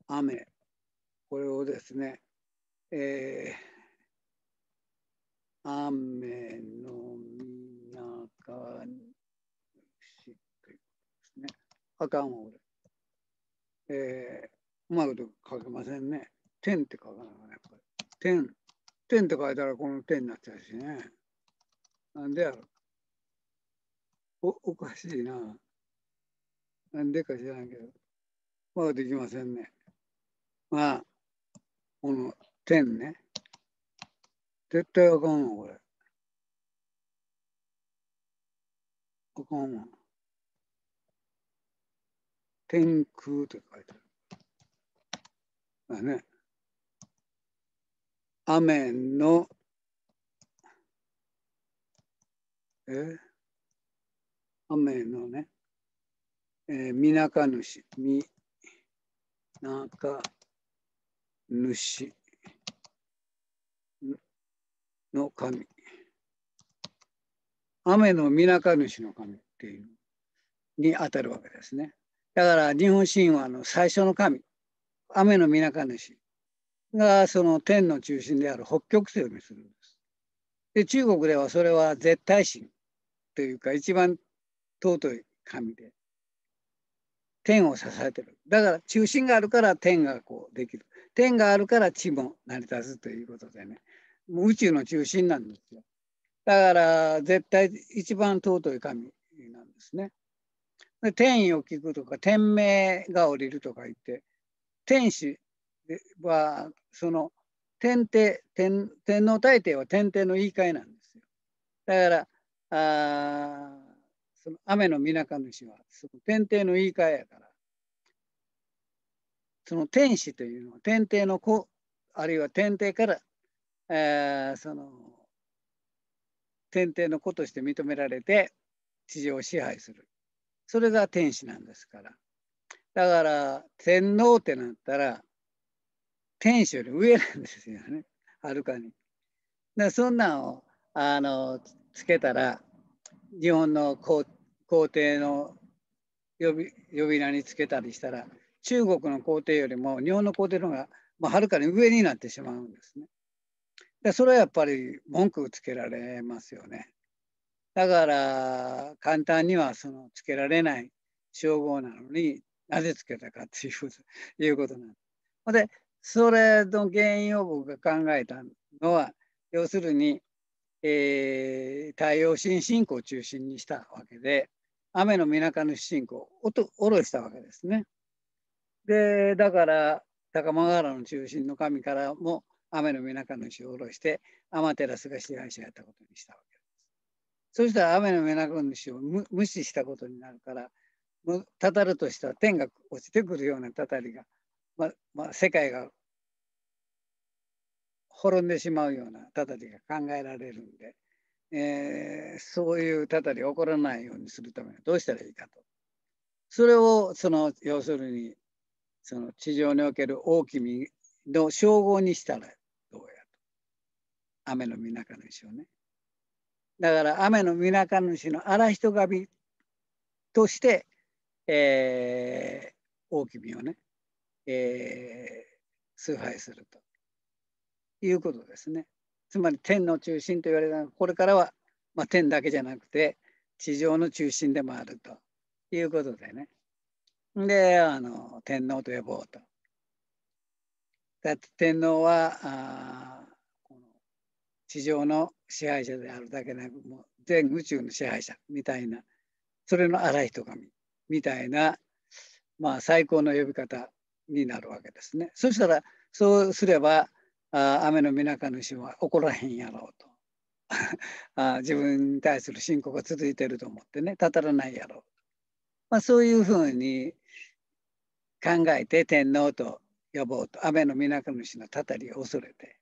雨。これをですね、えー、雨の中しということですね。あかんわ、俺。えー、うまいこと書けませんね。点って書かないから、やっぱり。点。点って書いたらこの点になっちゃうしね。なんでやろ。おおかしいな。なんでか知らんけど。まあできませんね。まあ、この点ね。絶対あかんわ、これ。あかんわ。天空って書いてある。だね。雨の、え雨のね、えー、みなか主、みなか主。の神雨の皆主の神っていうにあたるわけですねだから日本神話の最初の神雨の皆か主がその天の中心である北極星にするんです。で中国ではそれは絶対神というか一番尊い神で天を支えてるだから中心があるから天がこうできる天があるから地も成り立つということでね宇宙の中心なんですよ。だから絶対一番尊い神なんですね。で天意を聞くとか天命が降りるとか言って天使はその天帝天天皇大帝は天帝の言い換えなんですよ。だからあその雨の水上氏はその天帝の言い換えやからその天使というのは天帝の子あるいは天帝からえー、その天帝の子として認められて地上を支配するそれが天使なんですからだから天皇ってなったら天使より上なんですよねはるかに。でそんなんをあのつけたら日本の皇皇帝の呼び呼び名につけたりしたら中国の皇帝よりも日本の皇帝の方が、まあ、はるかに上になってしまうんですね。でそれはやっぱり文句つけられますよね。だから簡単にはそのつけられない称号なのになぜつけたかっていうことなんです。でそれの原因を僕が考えたのは要するに、えー、太陽神信仰を中心にしたわけで雨の水上信仰をおろしたわけですね。でだから高間原の中心の神からも雨の中主を下ろして、ラスが支配者やったことにしたわけです。そしたら雨の中主を無視したことになるから、たたるとした天が落ちてくるようなたたりが、ままあ、世界が滅んでしまうようなたたりが考えられるんで、えー、そういうたたり起こらないようにするためにはどうしたらいいかと。それをその要するにその地上における大きみの称号にしたら雨のみなかをね。だから雨のみなか主の荒人神として、えー、大みをね、えー、崇拝するということですね。つまり天の中心と言われたのがこれからは、まあ、天だけじゃなくて地上の中心でもあるということでね。であの天皇と呼ぼうと。だって天皇はあ地上の支配者であるだけなくもう全宇宙の支配者みたいなそれの荒い人神みたいな、まあ、最高の呼び方になるわけですね。そしたらそうすればあ雨の皆か主は怒らへんやろうと あ自分に対する信仰が続いてると思ってねたたらないやろう、まあ、そういうふうに考えて天皇と呼ぼうと雨の皆か主のたたりを恐れて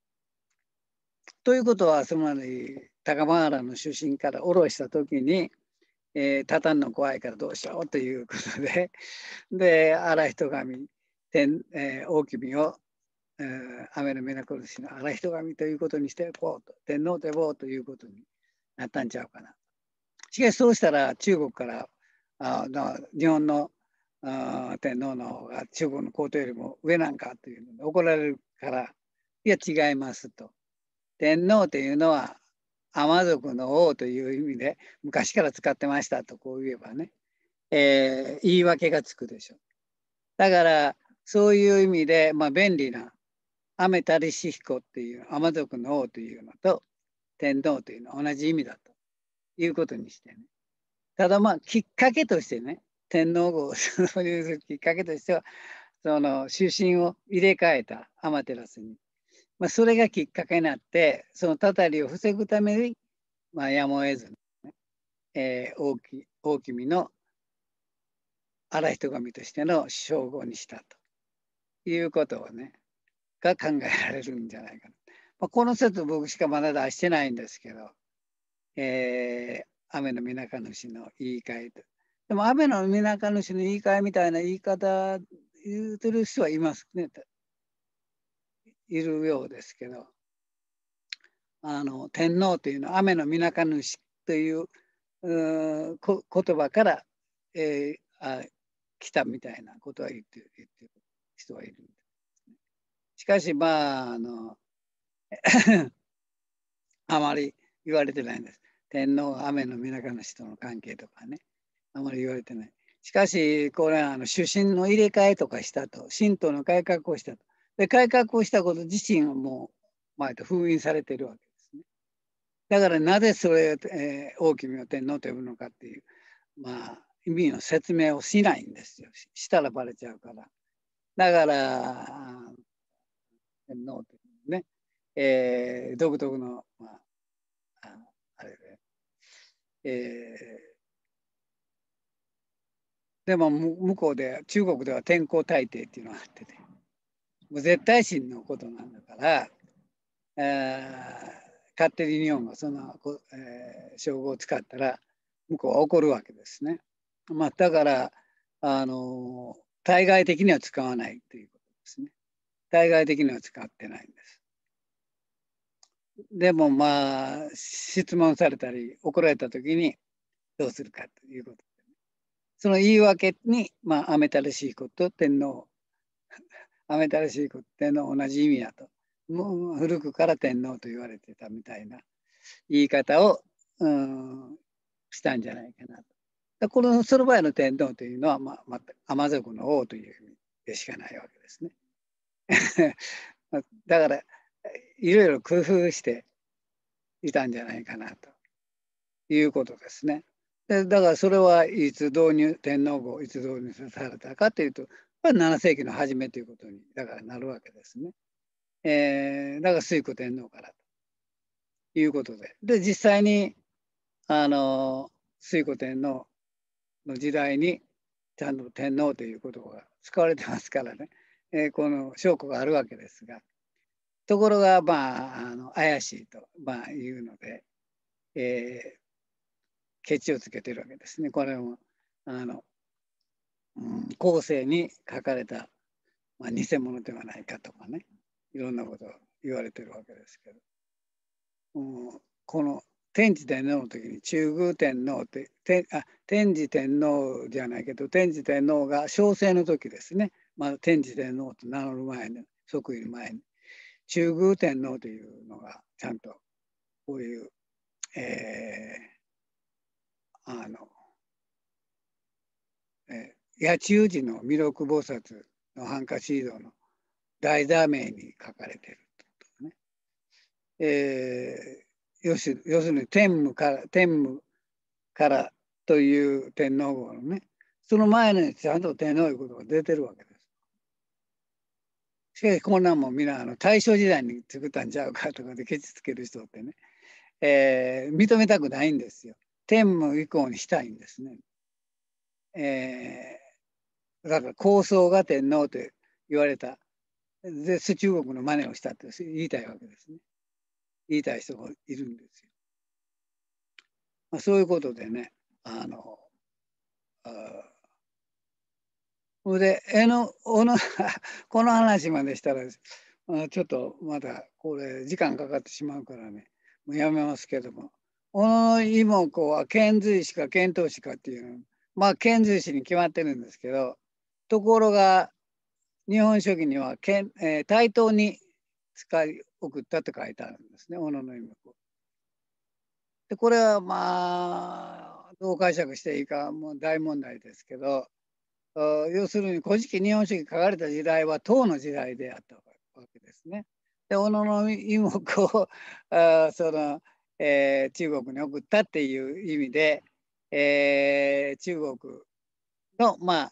ということはつまり高間原の出身から降ろした時に、えー、畳の怖いからどうしようということで で荒人神天、えー、大君を、えー、雨の目なくるしの荒人神ということにしてこうと天皇でぼうということになったんちゃうかな。しかしそうしたら中国からあ日本のあ天皇の方が中国の皇帝よりも上なんかというので怒られるからいや違いますと。天皇というのは天族の王という意味で昔から使ってましたとこう言えばね、えー、言い訳がつくでしょう。だからそういう意味で、まあ、便利な雨たりし彦っていう天族の王というのと天皇というのは同じ意味だということにしてね。ただまあきっかけとしてね天皇号を そうするきっかけとしてはその出身を入れ替えた天照にまあ、それがきっかけになってそのたたりを防ぐために、まあ、やむを得ず、ねえー、大き大きみの荒人神としての称号にしたということをねが考えられるんじゃないかな。まあ、この説僕しかまだ出してないんですけど、えー、雨の水中主の言い換えと。でも雨の水中主の言い換えみたいな言い方言うてる人はいますね。いるようですけどあの天皇というのは雨の皆か主といううこ言葉から、えー、あ来たみたいなことは言って言ってる人はいる。しかしまああの あまり言われてないんです。天皇雨の皆かの人の関係とかねあまり言われてない。しかしこれはあの主審の入れ替えとかしたと神道の改革をしたとで改革をしたこと自身はもう、前と封印されているわけですね。だからなぜそれを、えー、き君を天皇と呼ぶのかっていう、まあ、意味の説明をしないんですよ。したらばれちゃうから。だから、天皇というね、えー、独特の、まあ、あれで、えー、でも向こうで中国では天皇大帝っていうのがあってて無絶対心のことなんだからえ勝手に日本がその、えー、称号を使ったら向こうは怒るわけですね。まあ、だからあの対外的には使わないということですね。対外的には使ってないんです。でもまあ質問されたり怒られた時にどうするかということで、ね、その言い訳に、まあ、アメたらしいこと天皇雨たらしい古ての同じ意味やともう古くから天皇と言われてたみたいな言い方を、うん、したんじゃないかなと。このソロの天皇というのは、まあ、またアマ族の王という意味でしかないわけですね。だからいろいろ工夫していたんじゃないかなということですね。でだからそれはいつ導入天皇号いつ導入されたかというとこ7世紀の初めということにだからなるわけですね。えー、だから推古天皇からということで。で実際にあの推古天皇の時代にちゃんと天皇ということが使われてますからね、えー、この証拠があるわけですがところがまああの怪しいと、まあ、いうので、えー、ケチをつけてるわけですね。これもあの後世に書かれた、まあ、偽物ではないかとかねいろんなことを言われてるわけですけど、うん、この天智天皇の時に中宮天皇って天あ天智天皇じゃないけど天智天皇が小生の時ですね、まあ、天智天皇と名乗る前に即位の前に中宮天皇というのがちゃんとこういう、えー、あの、えー、八千代寺の弥勒菩薩のハンカチードの大座名に書かれてるとね、えー、要するに天武から天武からという天皇号のねその前にちゃんと天皇いうことが出てるわけです。しかしこんなんも皆あの大正時代に作ったんちゃうかとかでケチつける人ってね、えー、認めたくないんですよ。天武以降にしたいんですね。えーだから高僧が天皇と言われた。で、中国の真似をしたって言いたいわけですね。言いたい人もいるんですよ。まあ、そういうことでね、あの、それで、えの、おの、この話までしたら、あ、ちょっとまだこれ時間かかってしまうからね、もうやめますけども、小野妹子は遣隋使か遣唐使かっていうの、まあ遣隋使に決まってるんですけど、ところが日本書紀には対等に使い送ったって書いてあるんですね小野の妹味を。でこれはまあどう解釈していいかもう大問題ですけど要するに「古事記日本書紀」書かれた時代は唐の時代であったわけですね。で小野の妹味をあその、えー、中国に送ったっていう意味で、えー、中国のまあ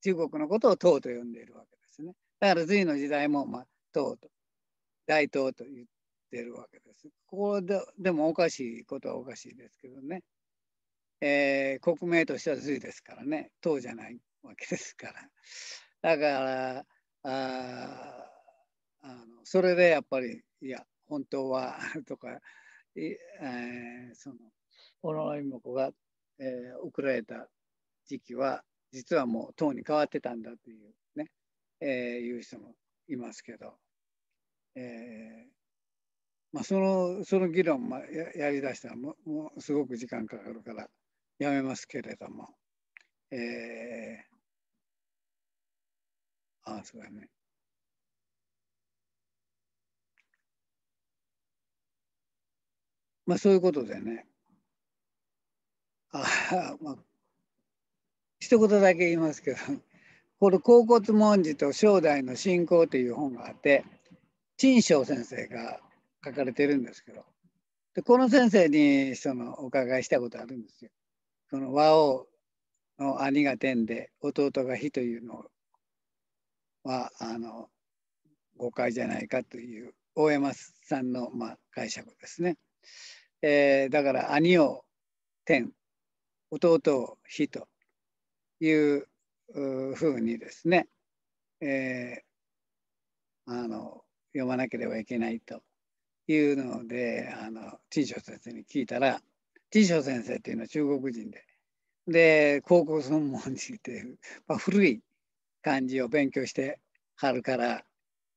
中国のことを唐と呼んでいるわけですね。だから隋の時代も、まあ、唐と、大唐と言ってるわけです。ここででもおかしいことはおかしいですけどね。えー、国名としては隋ですからね、唐じゃないわけですから。だから、ああのそれでやっぱり、いや、本当はとか、えー、その、小野妹子が、えー、送られた時期は実はもう党に変わってたんだというね、えー、いう人もいますけど、えーまあ、そのその議論もややりだしたらももうすごく時間かかるからやめますけれども、えー、ああそうだね。まあそういうことでね、あ まあ、一言だけ言いますけど これ「甲骨文字と正代の信仰」という本があって陳章先生が書かれてるんですけどでこの先生にそのお伺いしたことあるんですよ。その和王の兄が天で弟が火というのはあの誤解じゃないかという大山さんの、まあ、解釈ですね。えー、だから兄を天弟を火というふうにですね、えー、あの読まなければいけないというのであの陳章先生に聞いたら陳章先生っていうのは中国人でで高校専門人っていう、まあ、古い漢字を勉強してはるから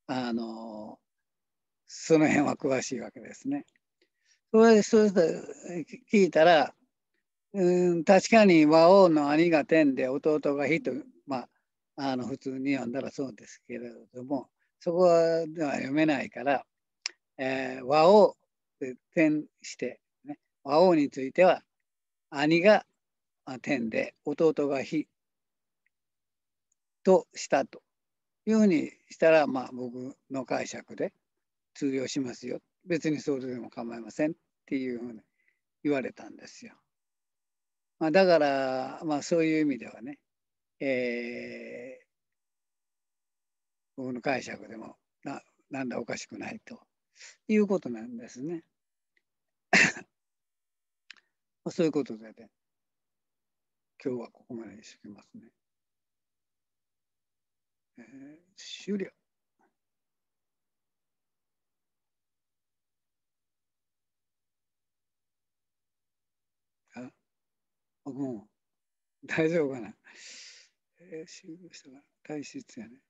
あのその辺は詳しいわけですね。それそれ聞いたらうん、確かに和王の兄が天で弟が火と、まあ、あの普通に読んだらそうですけれどもそこでは読めないから、えー、和王で天して、ね、和王については兄が天で弟が火としたというふうにしたら、まあ、僕の解釈で通用しますよ別にそれでも構いませんっていうふうに言われたんですよ。まあ、だから、まあ、そういう意味ではね、えー、僕の解釈でもななんだおかしくないということなんですね。そういうことで、ね、今日はここまでにしておきますね。えー、終了。もう 大丈夫かな。えー、新聞社が大質やね。